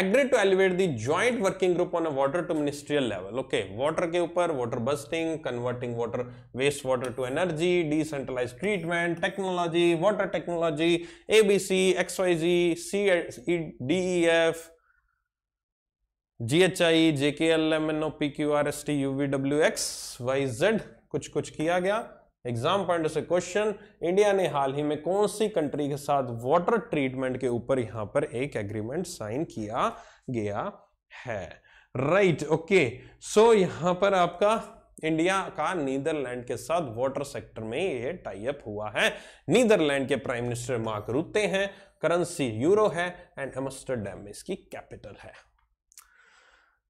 agreed to elevate the joint working group on a water to ministerial level okay water के ऊपर water busting converting water waste water to energy decentralized treatment technology water technology abc xyz c def GHI, JKL, MNO, PQR, ST, UVW, X, Y, Z कुछ कुछ किया गया exam point से question India ने हाल ही में कौन सी कंट्री के साथ वाटर ट्रीटमेंट के ऊपर यहां पर एक एग्रीमेंट साइन किया गया है राइट ओके सो यहां पर आपका इंडिया का नीदरलैंड के साथ वाटर सेक्टर में ये टाइप हुआ है नीदरलैंड के प्राइम मिनिस्टर मार्क रूते हैं करेंसी यूरो है एंड एमस्टरडेम इसकी कैपिटल है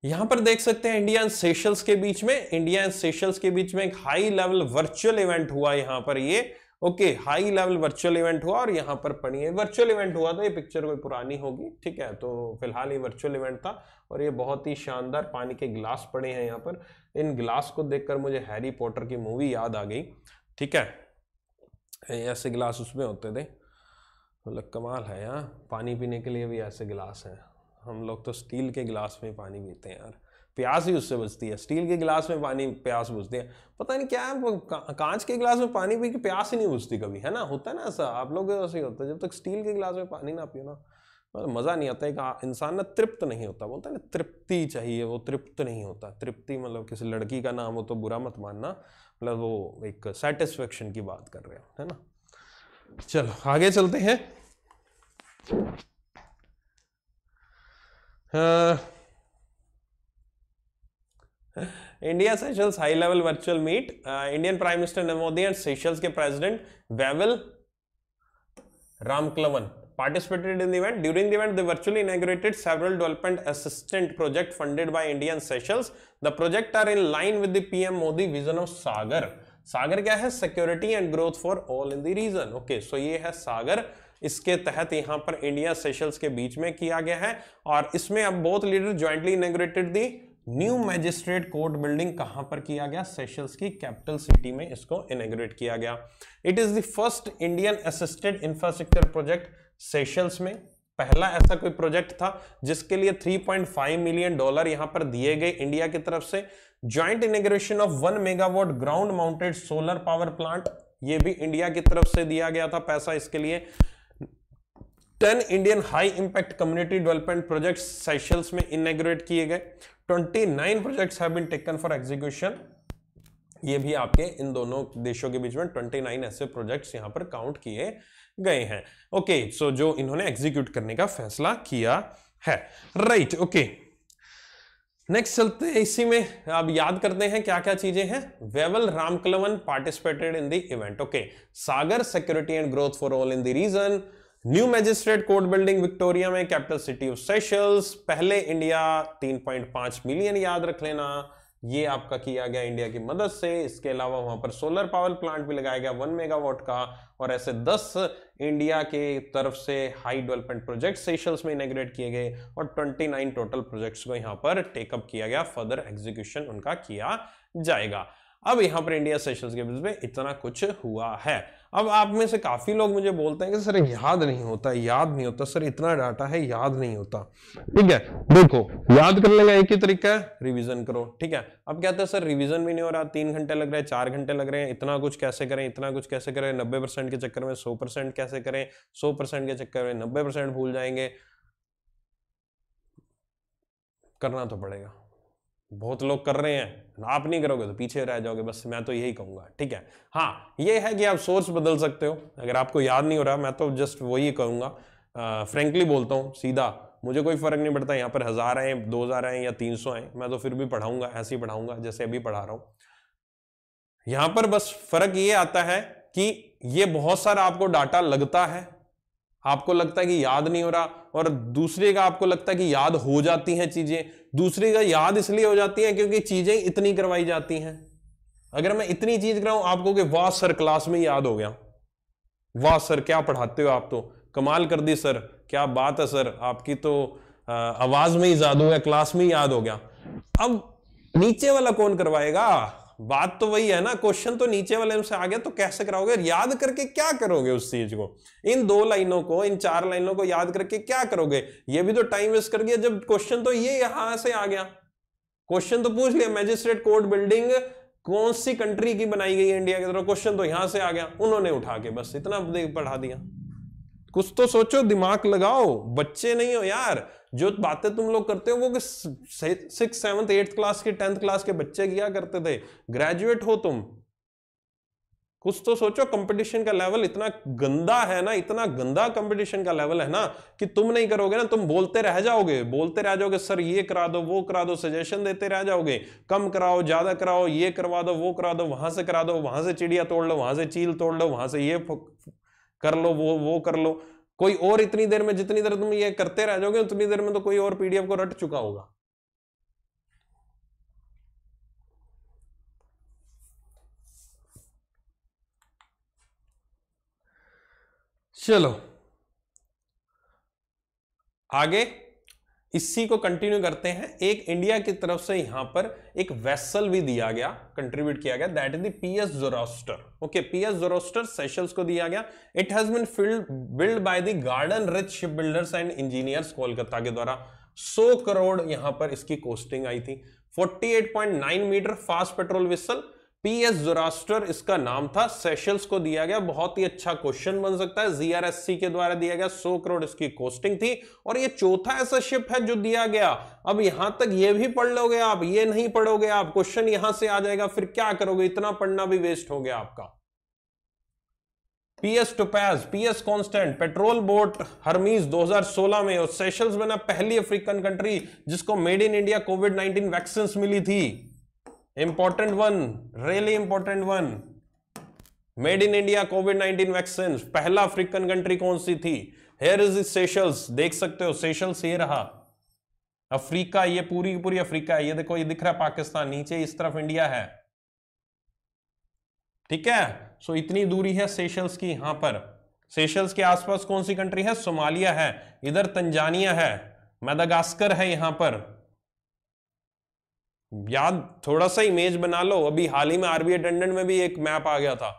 यहां पर देख सकते हैं इंडिया एंड सेशल्स के बीच में इंडिया एंड सेशल्स के बीच में एक हाई लेवल वर्चुअल इवेंट हुआ यहां पर ये okay high level virtual event हुआ और यहाँ पर पढ़िए वर्चुअल इवेंट हुआ था तो ये पिक्चर कोई पुरानी होगी ठीक है तो फिलहाल ये वर्चुअल इवेंट था और ये बहुत ही शानदार पानी के गिलास पड़े हैं यहाँ पर इन गिलास को देखकर मुझे हैरी पॉटर की मूवी याद आ गई ठीक है ऐसे गिलास उसमें होते थे मतलब कमाल है यहाँ पानी पीने के लिए भी ऐसे गिलास हैं हम लोग तो स्टील के गिलास में पानी पीते हैं यार प्यास ही उससे बचती है स्टील के गिलास में पानी प्यास बुझती है पता नहीं क्या है कांच के गिलास में पानी पी के प्यास ही नहीं बुझती कभी है ना होता है ना ऐसा आप लोग ऐसे ही होता है जब तक स्टील के गिलास में पानी ना पियो ना मतलब मज़ा नहीं आता एक इंसान ना तृप्त नहीं होता बोलता है ना तृप्ति चाहिए वो तृप्त नहीं होता तृप्ति मतलब किसी लड़की का नाम हो तो बुरा मत मानना मतलब वो एक सेटिस्फेक्शन की बात कर रहे हो है ना चलो आगे चलते हैं India Seychelles high level virtual meet Indian prime minister N Modi and Seychelles के president Wavel Ramkalawan participated in the event during the event they virtually inaugurated several development assistant project funded by india and seychelles the project are in line with the pm modi vision of sagar sagar kya hai security and growth for all in the region okay so ye hai sagar uh, इसके तहत यहां पर India Seychelles के बीच में किया गया है और इसमें अब both leader jointly inaugurated the new magistrate court building कहां पर किया गया सेशल्स की कैपिटल सिटी में इसको इनग्रेट किया गया it is the first Indian assisted infrastructure project Seychelles में पहला ऐसा कोई प्रोजेक्ट था जिसके लिए 3.5 मिलियन डॉलर यहां पर दिए गए इंडिया की तरफ से joint inauguration of one megawatt ground mounted solar power plant ये भी इंडिया की तरफ से दिया गया था पैसा इसके लिए ten Indian high impact community development project Seychelles में इनग्रेट किए गए twenty nine project taken for execution ये भी आपके इन दोनों देशों के बीच में 29 ऐसे प्रोजेक्ट्स यहां पर काउंट किए गए हैं ओके okay, सो so जो इन्होंने एग्जीक्यूट करने का फैसला किया है राइट ओके नेक्स्ट चलते इसी में आप याद करते हैं क्या क्या चीजें हैं Wavel Ramkalawan participated in the event okay SAGAR security and growth for all in the region new magistrate court building Victoria में कैपिटल सिटी ऑफ सेशल्स पहले इंडिया 3.5 मिलियन याद रख लेना ये आपका किया गया इंडिया की मदद से इसके अलावा वहां पर सोलर पावर प्लांट भी लगाया गया वन मेगावाट का और ऐसे 10 इंडिया के तरफ से हाई डेवलपमेंट प्रोजेक्ट सेशल्स में इनग्रेट किए गए और 29 टोटल प्रोजेक्ट्स को यहां पर टेकअप किया गया फर्दर एग्जीक्यूशन उनका किया जाएगा अब यहां पर इंडिया सेशल्स के बीच में इतना कुछ हुआ है अब आप में से काफ़ी लोग मुझे बोलते हैं कि सर याद नहीं होता याद नहीं होता सर इतना डाटा है याद नहीं होता ठीक है देखो याद करने का एक ही तरीका है रिवीजन करो ठीक है अब कहते हैं सर रिवीजन भी नहीं हो रहा तीन घंटे लग रहे हैं चार घंटे लग रहे हैं इतना कुछ कैसे करें इतना कुछ कैसे करें नब्बे परसेंट के चक्कर में सौ परसेंट कैसे करें सौ परसेंट के चक्कर में नब्बे परसेंट भूल जाएंगे करना तो पड़ेगा बहुत लोग कर रहे हैं आप नहीं करोगे तो पीछे रह जाओगे बस मैं तो यही कहूंगा ठीक है हाँ ये है कि आप सोर्स बदल सकते हो अगर आपको याद नहीं हो रहा मैं तो जस्ट वही कहूंगा फ्रेंकली बोलता हूँ सीधा मुझे कोई फर्क नहीं पड़ता यहाँ पर हज़ार आए दो हज़ार आए या तीन सौ आए मैं तो फिर भी पढ़ाऊंगा ऐसे ही पढ़ाऊंगा जैसे अभी पढ़ा रहा हूं यहां पर बस फर्क ये आता है कि ये बहुत सारा आपको डाटा लगता है आपको लगता है कि याद नहीं हो रहा और दूसरे का आपको लगता है कि याद हो जाती हैं चीजें दूसरे का याद इसलिए हो जाती है क्योंकि चीजें इतनी करवाई जाती हैं अगर मैं इतनी चीज कराऊं आपको कि वाह सर क्लास में याद हो गया वाह सर क्या पढ़ाते हो आप तो कमाल कर दी सर क्या बात है सर आपकी तो आवाज में ही जादू हो गया क्लास में ही याद हो गया अब नीचे वाला कौन करवाएगा बात तो वही है ना क्वेश्चन तो नीचे वाले से आ गया तो कैसे कराओगे याद करके क्या करोगे उस चीज को इन दो लाइनों को इन चार लाइनों को याद करके क्या करोगे ये भी तो टाइम वेस्ट कर गया जब क्वेश्चन तो ये यहां से आ गया क्वेश्चन तो पूछ लिया मैजिस्ट्रेट कोर्ट बिल्डिंग कौन सी कंट्री की बनाई गई इंडिया की तरफ क्वेश्चन तो यहां से आ गया उन्होंने उठा के बस इतना पढ़ा दिया कुछ तो सोचो दिमाग लगाओ बच्चे नहीं हो यार जो बातें तुम लोग करते हो वो सिक्स सेवंथ एट्थ क्लास के टेंथ क्लास के बच्चे किया करते थे ग्रेजुएट हो तुम कुछ तो सोचो कंपटीशन का लेवल इतना गंदा है ना इतना गंदा कंपटीशन का लेवल है ना कि तुम नहीं करोगे ना तुम बोलते रह जाओगे बोलते रह जाओगे सर ये करा दो वो करा दो सजेशन देते रह जाओगे कम कराओ ज्यादा कराओ ये करवा दो वो करा दो वहां से करा दो वहां से चिड़िया तोड़ लो वहां से चील तोड़ लो वहां से ये कर लो वो वो कर लो कोई और इतनी देर में जितनी देर तुम ये करते रह जाओगे उतनी देर में तो कोई और पीडीएफ को रट चुका होगा चलो आगे इसी को कंटिन्यू करते हैं एक इंडिया की तरफ से यहां पर एक वेसल भी दिया गया कंट्रीब्यूट किया गया that is the P S Zoroaster okay P S Zoroaster Seychelles को दिया गया it has been filled built by the Garden Reach ship builders and engineers Kolkata के द्वारा 100 करोड़ यहां पर इसकी कोस्टिंग आई थी 48.9 metre fast patrol vessel PS Zoroaster इसका नाम था सेशल्स को दिया गया बहुत ही अच्छा क्वेश्चन बन सकता है जीआरएससी के द्वारा दिया गया 100 करोड़ इसकी कोस्टिंग थी और ये चौथा ऐसा शिप है जो दिया गया अब यहां तक ये भी पढ़ लोगे आप ये नहीं पढ़ोगे आप क्वेश्चन यहां से आ जाएगा फिर क्या करोगे इतना पढ़ना भी वेस्ट हो गया आपका PS Topaz PS Constant patrol boat Hermes 2016 में और सेशल्स बना पहली अफ्रीकन कंट्री जिसको made in India Covid 19 vaccine मिली थी important one really important one made in India Covid 19 vaccine पहला अफ्रीकन कंट्री कौन सी थी हेयर इज सेशल्स देख सकते हो सेशल्स ये रहा अफ्रीका ये पूरी पूरी अफ्रीका है ये देखो ये दिख रहा है पाकिस्तान नीचे इस तरफ इंडिया है ठीक है सो so, इतनी दूरी है सेशल्स की यहां पर सेशल्स के आसपास कौन सी कंट्री है सोमालिया है इधर तंजानिया है मैदागास्कर है यहां पर याद थोड़ा सा इमेज बना लो अभी हाल ही में आरबी अटेंडेंट में भी एक मैप आ गया था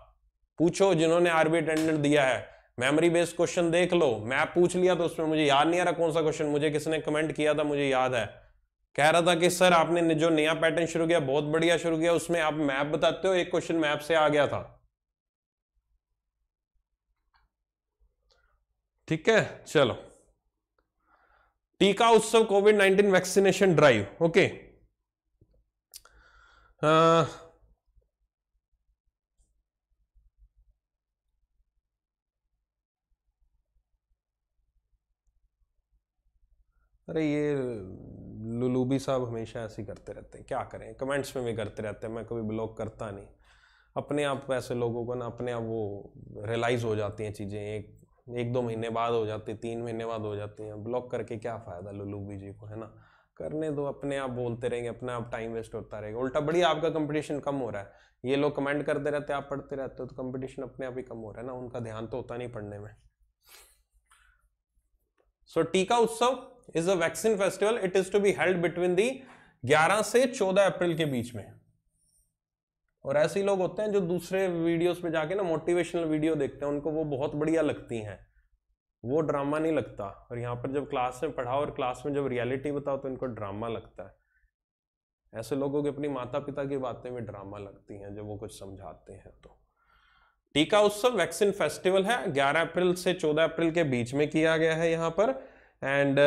पूछो जिन्होंने आरबी अटेंडेंट दिया है मेमोरी बेस्ड क्वेश्चन देख लो मैप पूछ लिया तो उसमें मुझे याद नहीं आ रहा कौन सा क्वेश्चन मुझे किसने कमेंट किया था मुझे याद है कह रहा था कि सर आपने जो नया पैटर्न शुरू किया बहुत बढ़िया शुरू किया उसमें आप मैप बताते हो एक क्वेश्चन मैप से आ गया था ठीक है चलो Tika Utsav Covid nineteen vaccination drive okay Uh, अरे ये लुलूबी साहब हमेशा ऐसे करते रहते हैं क्या करें कमेंट्स में भी करते रहते हैं मैं कभी ब्लॉक करता नहीं अपने आप ऐसे लोगों को ना अपने आप वो रियलाइज़ हो जाती हैं चीज़ें एक एक दो महीने बाद हो जाती तीन महीने बाद हो जाती हैं ब्लॉक करके क्या फ़ायदा लुलूबी जी को है ना करने दो अपने आप बोलते रहेंगे अपने आप टाइम वेस्ट होता रहेगा उल्टा बड़ी आपका कंपटीशन कम हो रहा है ये लोग कमेंट करते रहते आप पढ़ते रहते हो तो कंपटीशन अपने आप ही कम हो रहा है ना उनका ध्यान तो होता नहीं पढ़ने में so Tika Utsav is a vaccine festival it is to be held between the 11 से 14 अप्रैल के बीच में और ऐसे लोग होते हैं जो दूसरे वीडियोस पे जाके ना मोटिवेशनल वीडियो देखते हैं उनको वो बहुत बढ़िया लगती हैं वो ड्रामा नहीं लगता और यहाँ पर जब क्लास में पढ़ाओ और क्लास में जब रियलिटी बताओ तो इनको ड्रामा लगता है ऐसे लोगों के अपनी माता पिता की बातें भी ड्रामा लगती हैं जब वो कुछ समझाते हैं तो टीका उत्सव वैक्सीन फेस्टिवल है 11 अप्रैल से 14 अप्रैल के बीच में किया गया है यहाँ पर and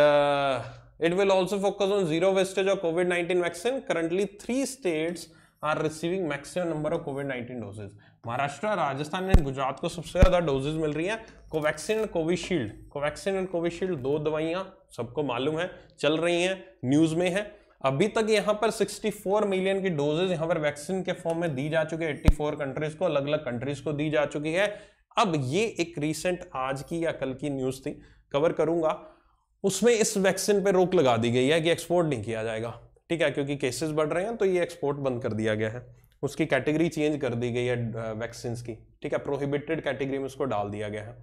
it will also focus on zero wastage of Covid nineteen vaccine currently three states are receiving maximum number of Covid nineteen doses Maharashtra Rajasthan and Gujarat को सबसे ज्यादा डोजेज मिल रही है Covaxin and Covishield Covaxin and Covishield दो दवाइयां सबको मालूम है चल रही हैं न्यूज में है अभी तक यहाँ पर 64 मिलियन की डोजेज यहाँ पर वैक्सीन के फॉर्म में दी जा चुकी है 84 कंट्रीज को अलग अलग कंट्रीज को दी जा चुकी है अब ये एक रिसेंट आज की या कल की न्यूज थी कवर करूंगा उसमें इस वैक्सीन पर रोक लगा दी गई है कि एक्सपोर्ट नहीं किया जाएगा ठीक है क्योंकि केसेस बढ़ रहे हैं तो ये एक्सपोर्ट बंद कर दिया गया है उसकी कैटेगरी चेंज कर दी गई है वैक्सीन की ठीक है प्रोहिबिटेड कैटेगरी में उसको डाल दिया गया है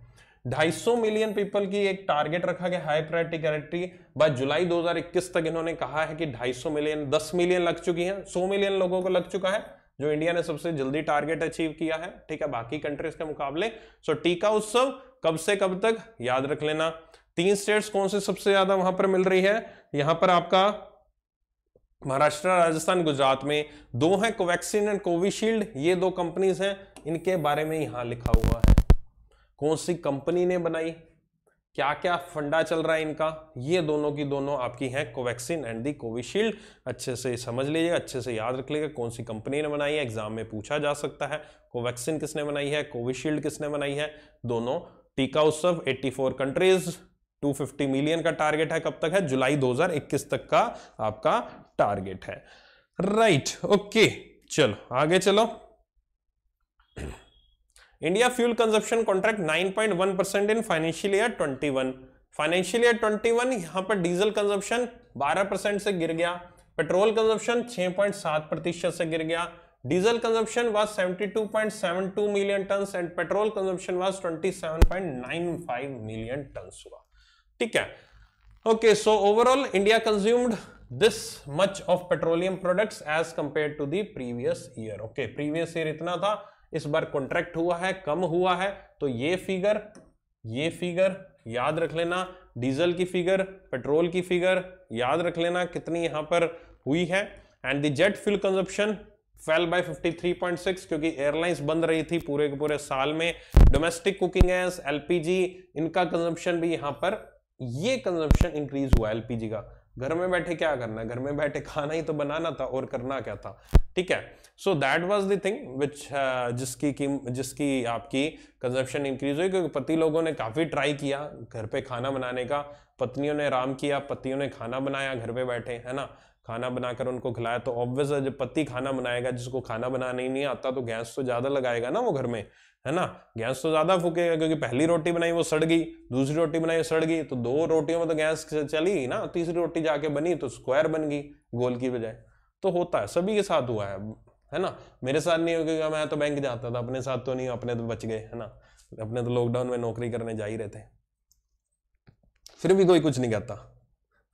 250 मिलियन पीपल की एक टारगेट रखा गया high priority category by July 2021 तक इन्होंने कहा है कि 250 मिलियन 10 मिलियन लग चुकी हैं 100 मिलियन लोगों को लग चुका है जो इंडिया ने सबसे जल्दी टारगेट अचीव किया है ठीक है बाकी कंट्रीज के मुकाबले सो टीका उत्सव कब से कब तक याद रख लेना तीन स्टेट्स कौन से सबसे ज्यादा वहां पर मिल रही है यहां पर आपका महाराष्ट्र राजस्थान गुजरात में दो हैं कोवैक्सीन एंड कोविशील्ड ये दो कंपनीज हैं इनके बारे में यहाँ लिखा हुआ है कौन सी कंपनी ने बनाई क्या क्या फंडा चल रहा है इनका ये दोनों की दोनों आपकी हैं कोवैक्सीन एंड दी कोविशील्ड अच्छे से समझ लीजिए अच्छे से याद रख लीजिए कौन सी कंपनी ने बनाई है एग्जाम में पूछा जा सकता है कोवैक्सीन किसने बनाई है कोविशील्ड किसने बनाई है दोनों टीका उत्सव 84 कंट्रीज 250 मिलियन का टारगेट है कब तक है जुलाई 2021 तक का आपका टारगेट है राइट right, ओके okay, चलो आगे चलो India fuel consumption contract 9.1 percent in financial year 21 financial year 21 यहां पर डीजल कंजप्शन 12 परसेंट से गिर गया पेट्रोल कंजप्शन 6.7 प्रतिशत से गिर गया diesel consumption was 72.72 million ton and petrol consumption was 27.95 million ton हुआ ठीक है okay so overall India consumed this much of petroleum products as compare to the previous year okay previous year इतना था इस बार कॉन्ट्रैक्ट हुआ है कम हुआ है तो ये फिगर ये फिगर याद रख लेना डीजल की फिगर पेट्रोल की फिगर याद रख लेना कितनी यहां पर हुई है and the jet fuel consumption fell by 53.6 क्योंकि एयरलाइंस बंद रही थी पूरे के पूरे साल में डोमेस्टिक कुकिंग गैस एलपीजी इनका कंजप्शन भी यहां पर ये कंजप्शन इंक्रीज हुआ एलपीजी का घर में बैठे क्या करना है घर में बैठे खाना ही तो बनाना था और करना क्या था ठीक है so that was the thing which जिसकी की जिसकी आपकी कंजप्शन इंक्रीज हुई क्योंकि पति लोगों ने काफ़ी ट्राई किया घर पे खाना बनाने का पत्नियों ने आराम किया पतियों ने खाना बनाया घर पे बैठे है ना खाना बनाकर उनको खिलाया तो ऑब्वियस जब पति खाना बनाएगा जिसको खाना बनाना ही नहीं आता तो गैस तो ज़्यादा लगाएगा ना वो घर में है ना गैस तो ज्यादा फूकेगा क्योंकि पहली रोटी बनाई वो सड़ गई दूसरी रोटी बनाई सड़ गई तो दो रोटियों में तो गैस चली ना तीसरी रोटी जाके बनी तो स्क्वायर बन गई गोल की बजाय तो होता है सभी के साथ हुआ है है ना मेरे साथ नहीं हो क्योंकि मैं तो बैंक जाता था अपने साथ तो नहीं अपने तो बच गए है ना अपने तो लॉकडाउन में नौकरी करने जा ही रहे थे फिर भी कोई कुछ नहीं कहता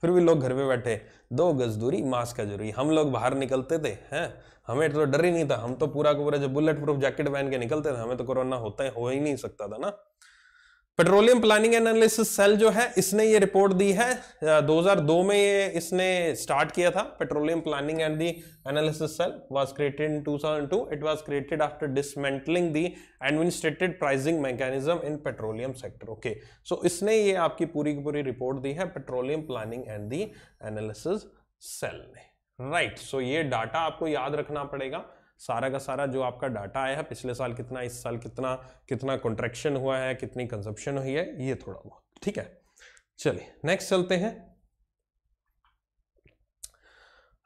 फिर भी लोग घर पे बैठे दो गज दूरी मास्क का जरूरी हम लोग बाहर निकलते थे हैं हमें तो डर ही नहीं था हम तो पूरा का पूरा जब बुलेट प्रूफ जैकेट पहन के निकलते थे हमें तो कोरोना होता है हो ही नहीं सकता था ना पेट्रोलियम प्लानिंग एनालिसिस सेल जो है इसने ये रिपोर्ट दी है 2002 में ये इसने स्टार्ट किया था petroleum planning and the analysis cell was created in 2002 it was created after dismantling the administered pricing mechanism in petroleum sector okay so इसने ये आपकी पूरी की पूरी रिपोर्ट दी है petroleum planning and the analysis cell ने राइट सो ये डाटा आपको याद रखना पड़ेगा सारा का सारा जो आपका डाटा आया है पिछले साल कितना इस साल कितना कितना कॉन्ट्रेक्शन हुआ है कितनी कंजप्शन हुई है ये थोड़ा बहुत ठीक है चलिए नेक्स्ट चलते हैं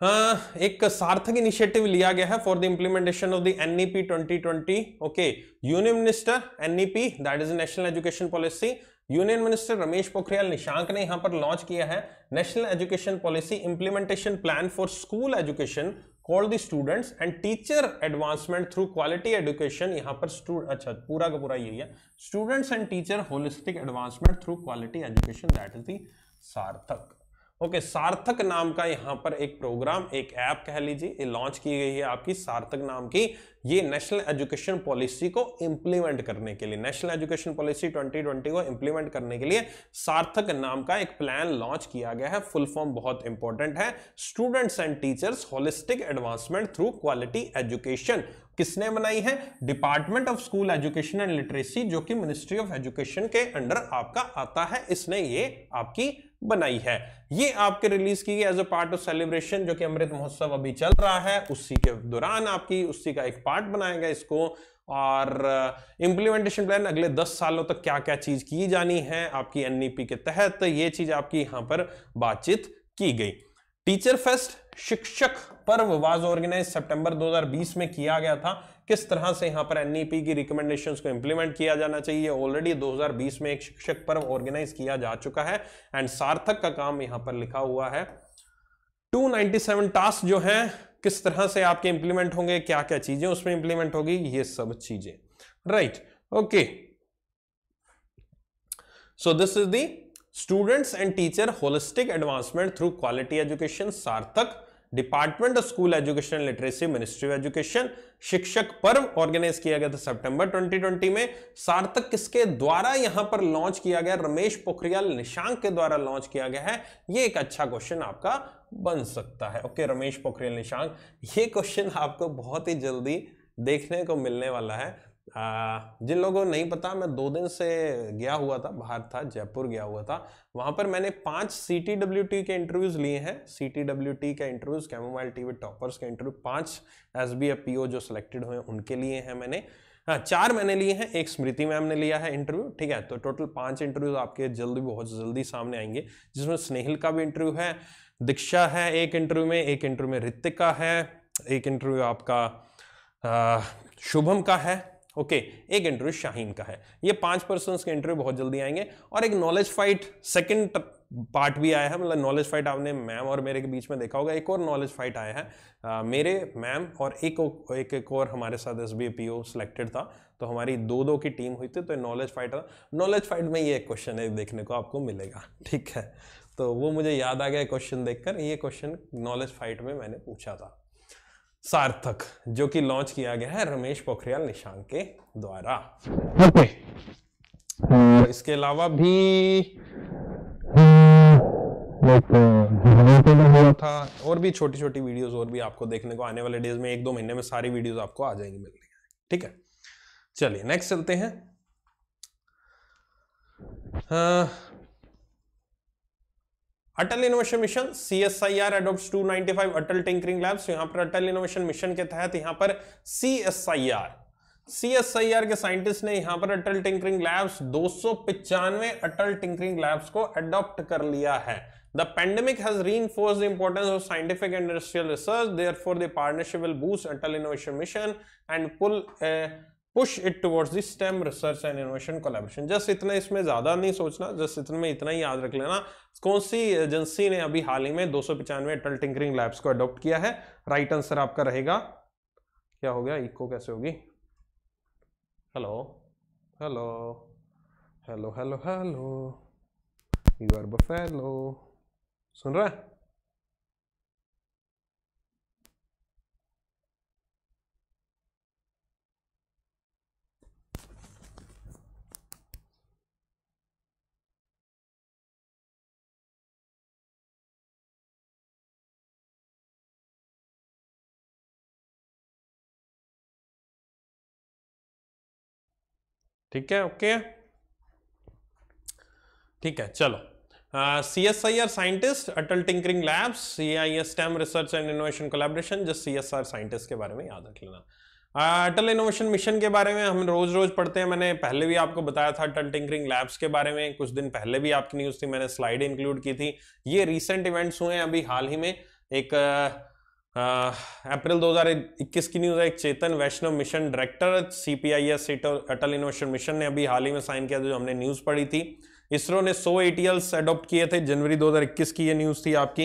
आ, हाँ, एक सार्थक इनिशिएटिव लिया गया है for the implementation of the NEP 2020 okay union minister NEP that is national education policy union minister Ramesh Pokhriyal Nishank ने यहां पर लॉन्च किया है national education policy implementation plan for school education call the students and teacher advancement through quality education यहाँ पर अच्छा पूरा का पूरा यही है students and teacher holistic advancement through quality education that is the SARTHAQ okay सार्थक नाम का यहाँ पर एक प्रोग्राम एक ऐप कह लीजिए ये लॉन्च की गई है आपकी सार्थक नाम की ये नेशनल एजुकेशन पॉलिसी को इम्प्लीमेंट करने के लिए नेशनल एजुकेशन पॉलिसी 2020 को इम्प्लीमेंट करने के लिए सार्थक नाम का एक प्लान लॉन्च किया गया है फुल फॉर्म बहुत इंपॉर्टेंट है students and teachers holistic advancement through quality education किसने बनाई है department of school education and literacy जो कि मिनिस्ट्री ऑफ एजुकेशन के अंडर आपका आता है इसने ये आपकी बनाई है ये आपके रिलीज की गई as a part of celebration जो कि अमृत महोत्सव अभी चल रहा है उसी के दौरान आपकी उसी का एक पार्ट गया इसको और इम्प्लीमेंटेशन uh, प्लान अगले 10 सालों तक क्या क्या चीज की जानी है आपकी एनईपी e के तहत ये चीज आपकी यहां पर बातचीत की गई टीचर फेस्ट शिक्षक पर्व वाज ऑर्गेनाइज सितंबर 2020 में किया गया था किस तरह से यहां पर एनईपी e की रिकमेंडेशन को इंप्लीमेंट किया जाना चाहिए ऑलरेडी 2020 में एक शिक्षक पर्व ऑर्गेनाइज किया जा चुका है एंड सार्थक का काम यहां पर लिखा हुआ है 297 टास्क जो है किस तरह से आपके इंप्लीमेंट होंगे क्या क्या चीजें उसमें इंप्लीमेंट होगी ये सब चीजें right okay so this is the students and teacher holistic advancement through quality education SARTHAQ department of school education literacy ministry of education Shikshak Parv organise किया गया था सितंबर 2020 में सार्थक किसके द्वारा यहां पर लॉन्च किया गया रमेश पोखरियाल निशांक के द्वारा लॉन्च किया गया है ये एक अच्छा क्वेश्चन आपका बन सकता है ओके रमेश पोखरियाल निशांक ये क्वेश्चन आपको बहुत ही जल्दी देखने को मिलने वाला है आ, जिन लोगों को नहीं पता मैं दो दिन से गया हुआ था बाहर था जयपुर गया हुआ था वहाँ पर मैंने पांच सी टी डब्ल्यू टी के इंटरव्यूज़ लिए हैं सी टी डब्ल्यू टी का इंटरव्यूज़ कैमोबाइल टी वी टॉपर्स के इंटरव्यू पांच S B F P O जो सिलेक्टेड हुए उनके लिए हैं मैंने हाँ चार मैंने लिए हैं एक स्मृति मैम ने लिया है इंटरव्यू ठीक है तो टोटल पांच इंटरव्यूज आपके जल्दी बहुत जल्दी सामने आएंगे जिसमें स्नेहिल का भी इंटरव्यू है दीक्षा है एक इंटरव्यू में एक इंटरव्यू में ऋतिक का है एक इंटरव्यू आपका शुभम का है ओके एक इंटरव्यू शाहीन का है ये पांच पर्सन के इंटरव्यू बहुत जल्दी आएंगे और एक नॉलेज फाइट सेकेंड पार्ट भी आया है मतलब नॉलेज फाइट आपने मैम और मेरे के बीच में देखा होगा एक और नॉलेज फाइट आया है आ, मेरे मैम और एक एक, एक और हमारे साथ S B P O selected था तो हमारी दो दो की टीम हुई थी तो नॉलेज फाइट नॉलेज फाइट में ये एक क्वेश्चन है देखने को आपको मिलेगा ठीक है तो वो मुझे याद आ गया क्वेश्चन देखकर ये क्वेश्चन नॉलेज फाइट में मैंने पूछा था सार्थक जो कि लॉन्च किया गया है रमेश पोखरियाल निशांक के द्वारा okay. और तो हम्म। इसके अलावा भी हम्म। था और भी छोटी छोटी वीडियोस और भी आपको देखने को आने वाले डेज में एक दो महीने में सारी वीडियोस आपको आ जाएंगी मिलने ठीक है चलिए नेक्स्ट चलते हैं Atal innovation mission C S I R adopt two ninety five Atal tinkering labs यहाँ पर अटल इनोवेशन मिशन के तहत यहाँ पर C S I R C S I R के साइंटिस्ट ने यहाँ पर अटल टिंकरिंग लैब्स दो सौ पिचानवे अटल टिंकरिंग लैब्स को अडॉप्ट कर लिया है The pandemic has reinforced the importance of scientific and industrial research. Therefore, the partnership will boost Atal Innovation Mission and pull a push it towards this STEM research and innovation collaboration just इतना इसमें ज़्यादा नहीं सोचना just इतने में इतना ही याद रख लेना कौन सी एजेंसी ने अभी हाल ही में दो सौ पचानवे अटल टिंकरिंग लैब्स को अडॉप्ट किया है राइट आंसर आपका रहेगा क्या हो गया इको कैसे होगी hello hello hello hello hello you are buffalo सुन रहा है ठीक है ओके ठीक है चलो C S I R scientist Atal tinkering labs C I S STEM research and innovation collaboration just C S R scientist के बारे में याद रख लेना अटल इनोवेशन मिशन के बारे में हम रोज रोज पढ़ते हैं मैंने पहले भी आपको बताया था अटल टिंकरिंग लैब्स के बारे में कुछ दिन पहले भी आपकी न्यूज थी मैंने स्लाइड इंक्लूड की थी ये रिसेंट इवेंट्स हुए हैं अभी हाल ही में एक uh, अप्रैल 2021 की न्यूज़ है एक Chetan Vaishnav mission director C P I S Atal innovation mission ने अभी हाल ही में साइन किया जो हमने न्यूज़ पढ़ी थी इसरो ने 100 एल्स अडोप्ट किए थे जनवरी 2021 की ये न्यूज़ थी आपकी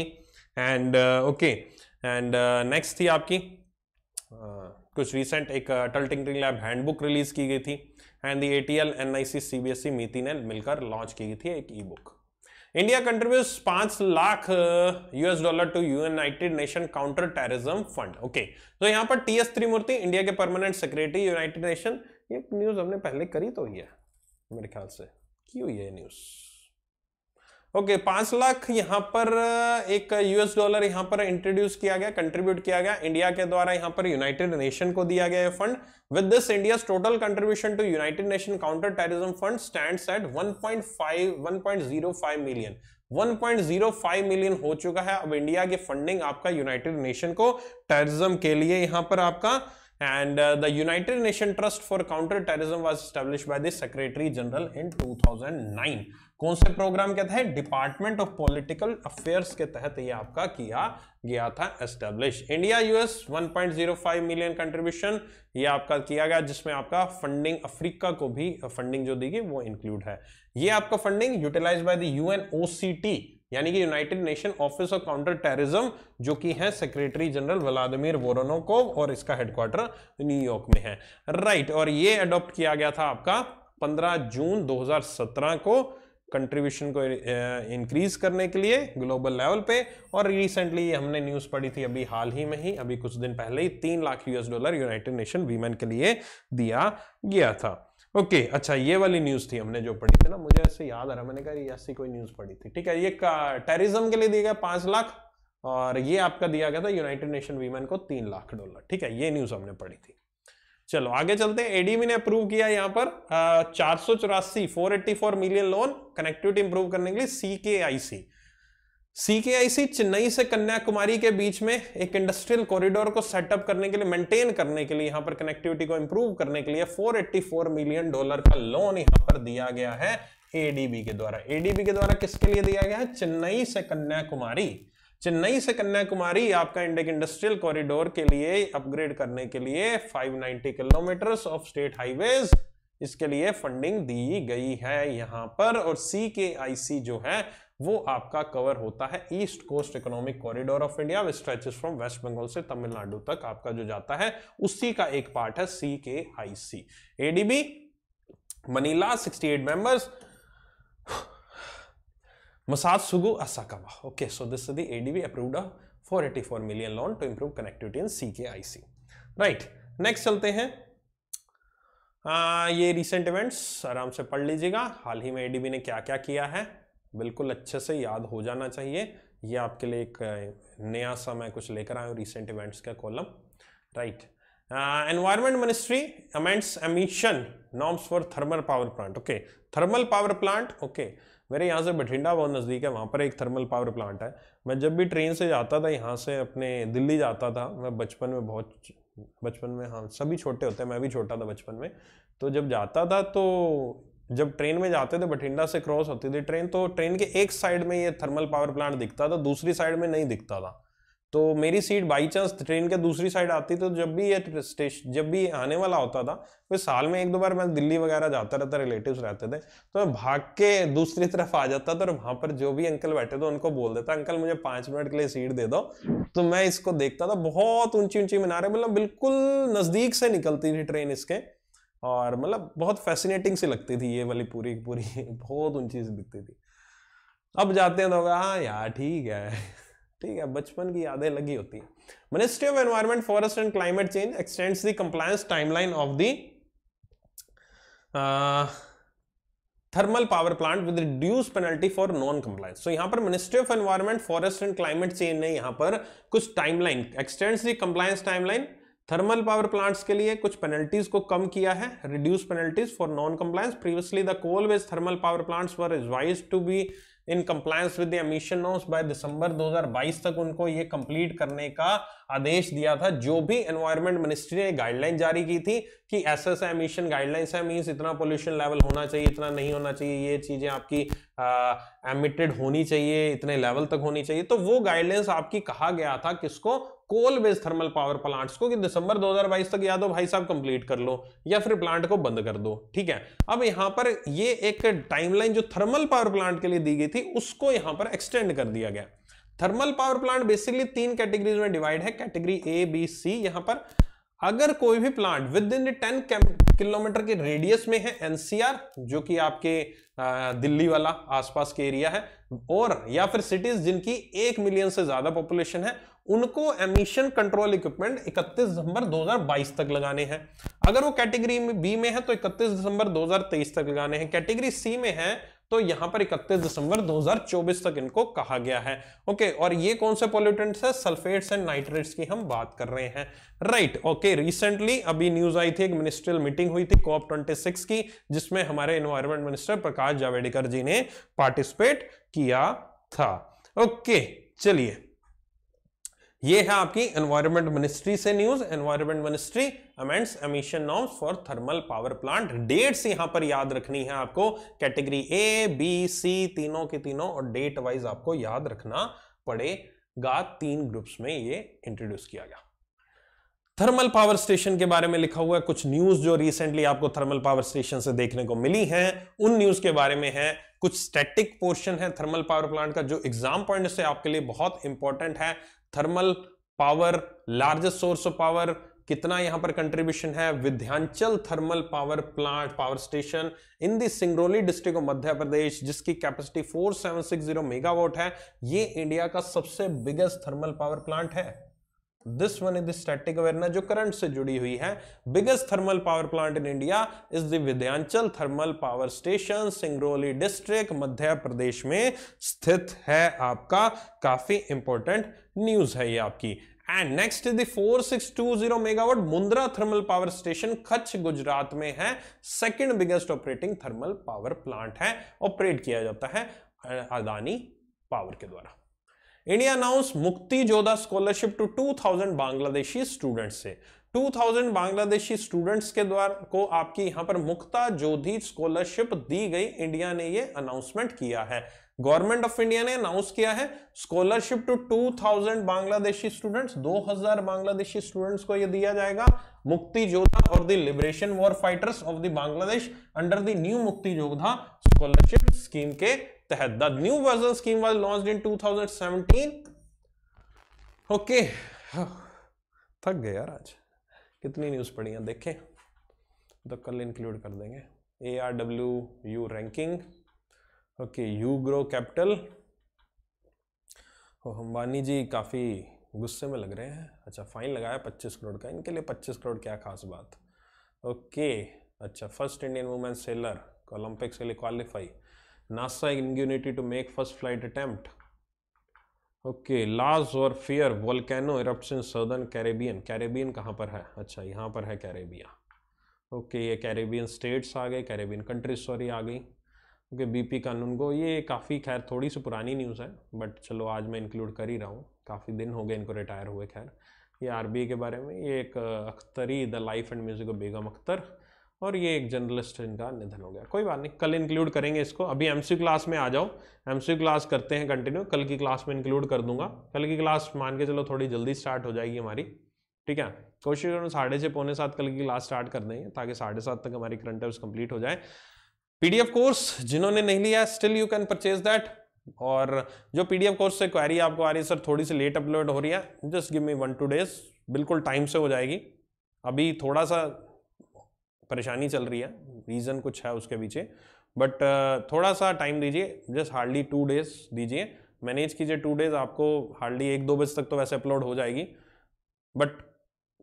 एंड ओके एंड नेक्स्ट थी आपकी uh, कुछ रिसेंट एक Atal tinkering lab handbook release की गई थी and the A T L N I C C B S E मीति ने मिलकर लॉन्च की गई थी एक ई बुक इंडिया कंट्रीब्यूट पांच lakh US dollar to United nation counter terrorism fund okay तो यहाँ पर टी एस त्रिमूर्ति इंडिया के परमानेंट सेक्रेटरी यूनाइटेड नेशन ये न्यूज हमने पहले करी तो हुई है मेरे ख्याल से की हुई है न्यूज़ ओके पांच लाख यहाँ पर एक यूएस डॉलर यहाँ पर इंट्रोड्यूस किया गया कंट्रीब्यूट किया गया इंडिया के द्वारा यहाँ पर यूनाइटेड नेशन को दिया गया fund with this India total contribution to United nation counter terrorism fund stand at 1.5 1.05 million 1.05 million हो चुका है अब इंडिया की फंडिंग आपका यूनाइटेड नेशन को टेररिज्म के लिए यहाँ पर आपका and the united nation trust for counter terrorism Terrorism was established by the Secretary 2009. कौन से प्रोग्राम के तहत डिपार्टमेंट ऑफ पॉलिटिकल अफेयर्स के तहत ये आपका किया गया था establish India US 1.05 million contribution ये आपका किया गया जिसमें आपका फंडिंग अफ्रीका को भी फंडिंग जो दी गई वो इंक्लूड है ये आपका funding utilise by the UNOCT यानी कि united nation office of counter terrorism जो कि है सेक्रेटरी जनरल व्लादिमीर वोरोनोकोव और इसका हेडक्वार्टर न्यूयॉर्क में है राइट right, और ये अडॉप्ट किया गया था आपका 15 जून 2017 को कंट्रीब्यूशन को इंक्रीज करने के लिए ग्लोबल लेवल पे और रिसेंटली हमने न्यूज़ पढ़ी थी अभी हाल ही में ही अभी कुछ दिन पहले ही तीन lakh US dollar united nation women के लिए दिया गया था ओके okay, अच्छा ये वाली न्यूज़ थी हमने जो पढ़ी थी ना मुझे ऐसे याद आ रहा मैंने कहा ऐसी कोई न्यूज़ पढ़ी थी ठीक है ये टेरिज्म के लिए दिया गया पाँच लाख और ये आपका दिया गया था यूनाइटेड नेशन वीमेन को तीन लाख डॉलर ठीक है ये न्यूज़ हमने पढ़ी थी चलो आगे चलते हैं एडीबी ने अप्रूव किया यहाँ पर चार सौ चौरासी four eighty four million loan connectivity improve करने के लिए सी के चेन्नई से कन्याकुमारी के बीच में एक इंडस्ट्रियल कॉरिडोर को सेटअप करने के लिए मेंटेन करने के लिए यहां पर कनेक्टिविटी को इंप्रूव करने के लिए 484 मिलियन डॉलर का लोन यहां पर दिया गया है एडीबी के द्वारा एडीबी के द्वारा किसके लिए दिया गया है चेन्नई से कन्याकुमारी चेन्नई से कन्याकुमारी आपका इंडिक इंडस्ट्रियल कॉरिडोर के लिए अपग्रेड करने के लिए 590 किलोमीटर ऑफ स्टेट हाईवेज इसके लिए फंडिंग दी गई है यहां पर और सी के आई सी जो है वो आपका कवर होता है east coast economic corridor of India stretches from West Bengal से तमिलनाडु तक आपका जो जाता है उसी का एक पार्ट है C K I C ADB Manila at members Sugu Asakawa. Okay, so this is the ADB approved a 484 million loan to improve connectivity in CKIC. Right. next चलते हैं आ, ये recent events आराम से पढ़ लीजिएगा हाल ही में ADB ने क्या क्या किया है बिल्कुल अच्छे से याद हो जाना चाहिए ये आपके लिए एक नया समय कुछ लेकर आया हूँ रिसेंट इवेंट्स का column right environment ministry amends emission norms for thermal power plant okay thermal power plant okay okay. मेरे यहाँ से बठिंडा बहुत नज़दीक है वहाँ पर एक थर्मल पावर प्लांट है मैं जब भी ट्रेन से जाता था यहाँ से अपने दिल्ली जाता था मैं बचपन में बहुत बचपन में हाँ सभी छोटे होते हैं मैं भी छोटा था बचपन में तो जब जाता था तो जब ट्रेन में जाते थे बठिंडा से क्रॉस होती थी ट्रेन तो ट्रेन के एक साइड में ये थर्मल पावर प्लांट दिखता था दूसरी साइड में नहीं दिखता था तो मेरी सीट बाई चांस ट्रेन के दूसरी साइड आती तो जब भी ये स्टेशन जब भी आने वाला होता था फिर साल में एक दो बार मैं दिल्ली वगैरह जाता रहता रिलेटिव्स रहते थे तो मैं भाग के दूसरी तरफ आ जाता था और वहाँ पर जो भी अंकल बैठे थे उनको बोल देता अंकल मुझे पाँच मिनट के लिए सीट दे दो तो मैं इसको देखता था बहुत ऊंची ऊंची मीनारे मतलब बिल्कुल नज़दीक से निकलती थी ट्रेन इसके और मतलब बहुत फैसिनेटिंग सी लगती थी ये वाली पूरी पूरी बहुत ऊंची सी दिखती थी अब जाते हैं तो हाँ यार ठीक है ठीक है बचपन की यादें लगी होती है ministry of environment forest and climate change extends the compliance timeline of the thermal power plant with reduce penalty for non compliance so यहां पर ministry of environment forest and climate change ने यहां पर कुछ टाइमलाइन एक्सटेंड्स दी compliance timeline thermal power plants के लिए कुछ पेनल्टीज को कम किया है reduce penalties for non compliance previously the coal based thermal power plants were advise to be in compliance with the emission norms by December 2022 तक उनको ये कंप्लीट करने का आदेश दिया था जो भी एनवायरमेंट मिनिस्ट्री ने गाइडलाइन जारी की थी कि एस ऐसा एमिशन गाइडलाइंस है मीन्स इतना पोल्यूशन लेवल होना चाहिए इतना नहीं होना चाहिए ये चीज़ें आपकी एमिटेड होनी चाहिए इतने लेवल तक होनी चाहिए तो वो गाइडलाइंस आपकी कहा गया था किसको coal based thermal power plants को कि दिसंबर 2022 तक या तो भाई साहब कंप्लीट कर लो या फिर प्लांट को बंद कर दो ठीक है अब यहां पर ये एक टाइमलाइन जो थर्मल पावर प्लांट के लिए दी गई थी उसको यहां पर एक्सटेंड कर दिया गया थर्मल पावर प्लांट बेसिकली तीन कैटेगरीज में डिवाइड है कैटेगरी ए बी सी यहां पर अगर कोई भी plant within ten kilometre के रेडियस में है एनसीआर जो कि आपके दिल्ली वाला आसपास के एरिया है और या फिर सिटीज जिनकी एक मिलियन से ज्यादा पॉपुलेशन है उनको एमिशन कंट्रोल इक्विपमेंट 31 दिसंबर 2022 तक लगाने हैं अगर वो कैटेगरी बी में है तो 31 दिसंबर 2023 तक लगाने हैं कैटेगरी सी में है तो यहां पर 31 दिसंबर 2024 तक इनको कहा गया है ओके और ये कौन से पोल्यूटेंट्स है सल्फेट्स एंड नाइट्रेट्स की हम बात कर रहे हैं राइट ओके रिसेंटली अभी न्यूज आई थी एक मिनिस्ट्रियल मीटिंग हुई थी कॉप ट्वेंटी की जिसमें हमारे इन्वायरमेंट मिनिस्टर प्रकाश जावड़ेकर जी ने पार्टिसिपेट किया था ओके चलिए ये है आपकी एनवायरमेंट मिनिस्ट्री से news environment ministry amends emission norms for thermal power plant dates यहां पर याद रखनी है आपको कैटेगरी ए बी सी तीनों के तीनों और डेट वाइज आपको याद रखना पड़ेगा तीन ग्रुप्स में ये इंट्रोड्यूस किया गया थर्मल पावर स्टेशन के बारे में लिखा हुआ है कुछ न्यूज जो रिसेंटली आपको थर्मल पावर स्टेशन से देखने को मिली है उन न्यूज के बारे में है कुछ स्टैटिक पोर्शन है थर्मल पावर प्लांट का जो एग्जाम पॉइंट से आपके लिए बहुत इंपॉर्टेंट है thermal power largest source of power कितना यहां पर कंट्रीब्यूशन है Vindhyachal thermal power plant power station in the Singrauli district of Madhya Pradesh जिसकी कैपेसिटी 4760 मेगावाट है ये इंडिया का सबसे बिगेस्ट थर्मल पावर प्लांट है this one is the static awareness जो करंट से जुड़ी हुई है biggest thermal power plant in India is the Vindhyachal thermal power station Singrauli district Madhya प्रदेश में स्थित है आपका काफी इंपॉर्टेंट न्यूज है ये आपकी and next is the 4620 megawatt Mundra thermal power station Kutch Gujarat में है second biggest operating thermal power plant है ऑपरेट किया जाता है अदानी पावर के द्वारा India announce Mukti Jodha scholarship to two thousand Bangladeshi students से टू थाउजेंड बांग्लादेशी स्टूडेंट्स के द्वारा को आपकी यहां पर मुक्ता जोधी स्कॉलरशिप दी गई इंडिया ने यह अनाउंसमेंट किया है गवर्नमेंट ऑफ इंडिया ने अनाउंस किया है scholarship to 2000 Bangladeshi students 2000 Bangladeshi students को यह दिया जाएगा मुक्ति जोधा और the liberation war fighters of the Bangladesh under the new Mukti Jodha scholarship scheme के तहत the new version scheme was launch in two okay थक गए यार आज कितनी न्यूज पड़ी है देखें तो कल इंक्लूड कर देंगे A R W U ranking okay U grow capital Ambani ji काफ़ी गुस्से में लग रहे हैं अच्छा फाइन लगाया पच्चीस करोड़ का इनके लिए पच्चीस करोड़ क्या खास बात ओके अच्छा first Indian women sailor Olympics के लिए qualify NASA ingenuity to make first flight attempt okay लाज और फियर volcano erupts in southern Caribbean Caribbean कहाँ पर है अच्छा यहाँ पर है कैरेबिया ओके okay, ये कैरेबियन स्टेट्स आ गए कैरेबियन कंट्रीज सॉरी आ गई क्योंकि बी पी कानून को ये काफ़ी खैर थोड़ी सी पुरानी न्यूज़ है बट चलो आज मैं इंक्लूड कर ही रहा हूँ काफ़ी दिन हो गए इनको रिटायर हुए खैर ये आर के बारे में ये एक Akhtari the life and music of Begum Akhtar और ये एक जर्नलिस्ट इनका निधन हो गया कोई बात नहीं कल इंक्लूड करेंगे इसको अभी एम क्लास में आ जाओ एम क्लास करते हैं कंटिन्यू कल की क्लास में इंक्लूड कर दूंगा कल की क्लास मान के चलो थोड़ी जल्दी स्टार्ट हो जाएगी हमारी ठीक है कोशिश करूँ साढ़े छः पौने सात कल की क्लास स्टार्ट कर देंगे ताकि साढ़े सात तक हमारी करंट अफेयर्स कंप्लीट हो जाए पीडीएफ कोर्स जिन्होंने नहीं लिया still you can purchase that और जो पीडीएफ कोर्स से क्वेरी आपको आ रही है सर थोड़ी सी लेट अपलोड हो रही है just give me one two days बिल्कुल टाइम से हो जाएगी अभी थोड़ा सा परेशानी चल रही है रीज़न कुछ है उसके पीछे बट uh, थोड़ा सा टाइम दीजिए जस्ट हार्डली टू डेज दीजिए मैनेज कीजिए टू डेज आपको हार्डली एक दो बजे तक तो वैसे अपलोड हो जाएगी बट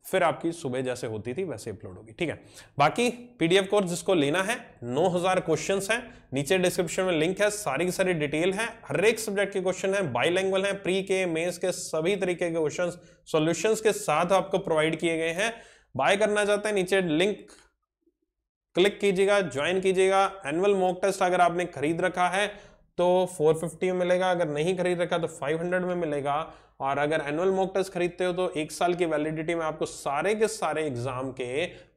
फिर आपकी सुबह जैसे होती थी वैसे अपलोड होगी ठीक है बाकी पीडीएफ कोर्स जिसको लेना है 9000 क्वेश्चंस हैं नीचे डिस्क्रिप्शन में लिंक है सारी की सारी डिटेल है हर एक सब्जेक्ट के क्वेश्चन है बाईलैंग्वेज है प्री के मेंस के सभी तरीके के क्वेश्चंस सॉल्यूशंस के साथ आपको प्रोवाइड किए गए हैं बाय करना चाहते हैं नीचे लिंक क्लिक कीजिएगा ज्वाइन कीजिएगा एनुअल मॉक टेस्ट अगर आपने खरीद रखा है तो 450 में मिलेगा अगर नहीं खरीद रखा तो 500 में मिलेगा और अगर एनुअल मॉक टेस्ट खरीदते हो तो एक साल की वैलिडिटी में आपको सारे के सारे एग्जाम के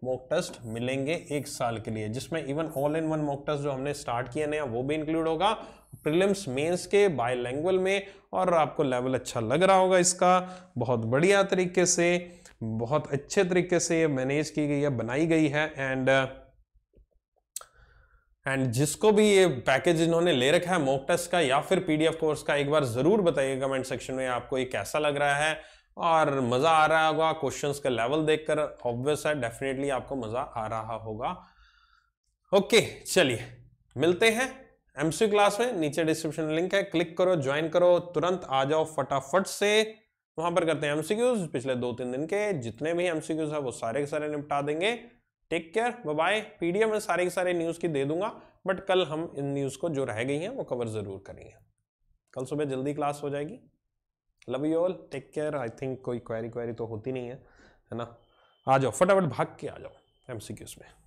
मॉक टेस्ट मिलेंगे एक साल के लिए जिसमें even all in one mock test जो हमने स्टार्ट किया नया वो भी इंक्लूड होगा प्रिलिम्स मेंस के बायलैंग्वेज में और आपको लेवल अच्छा लग रहा होगा इसका बहुत बढ़िया तरीके से बहुत अच्छे तरीके से ये मैनेज की गई है बनाई गई है एंड एंड जिसको भी ये पैकेज इन्होंने ले रखा है मॉक टेस्ट का या फिर पीडीएफ कोर्स का एक बार ज़रूर बताइए कमेंट सेक्शन में आपको ये कैसा लग रहा है और मज़ा आ रहा होगा क्वेश्चंस का लेवल देखकर ऑब्वियस है डेफिनेटली आपको मज़ा आ रहा होगा ओके चलिए मिलते हैं एमसी क्लास में नीचे डिस्क्रिप्शन लिंक है क्लिक करो ज्वाइन करो तुरंत आ जाओ फटाफट से वहां पर करते हैं एमसीक्यूज पिछले दो तीन दिन के जितने भी एमसीक्यूज है वो सारे के सारे निपटा देंगे टेक केयर बाय पीडीएफ में सारे के सारे न्यूज़ की दे दूंगा बट कल हम इन न्यूज़ को जो रह गई हैं वो कवर ज़रूर करेंगे कल सुबह जल्दी क्लास हो जाएगी love you all take care I think कोई क्वेरी क्वेरी तो होती नहीं है है ना आ जाओ फटाफट भाग के आ जाओ एम में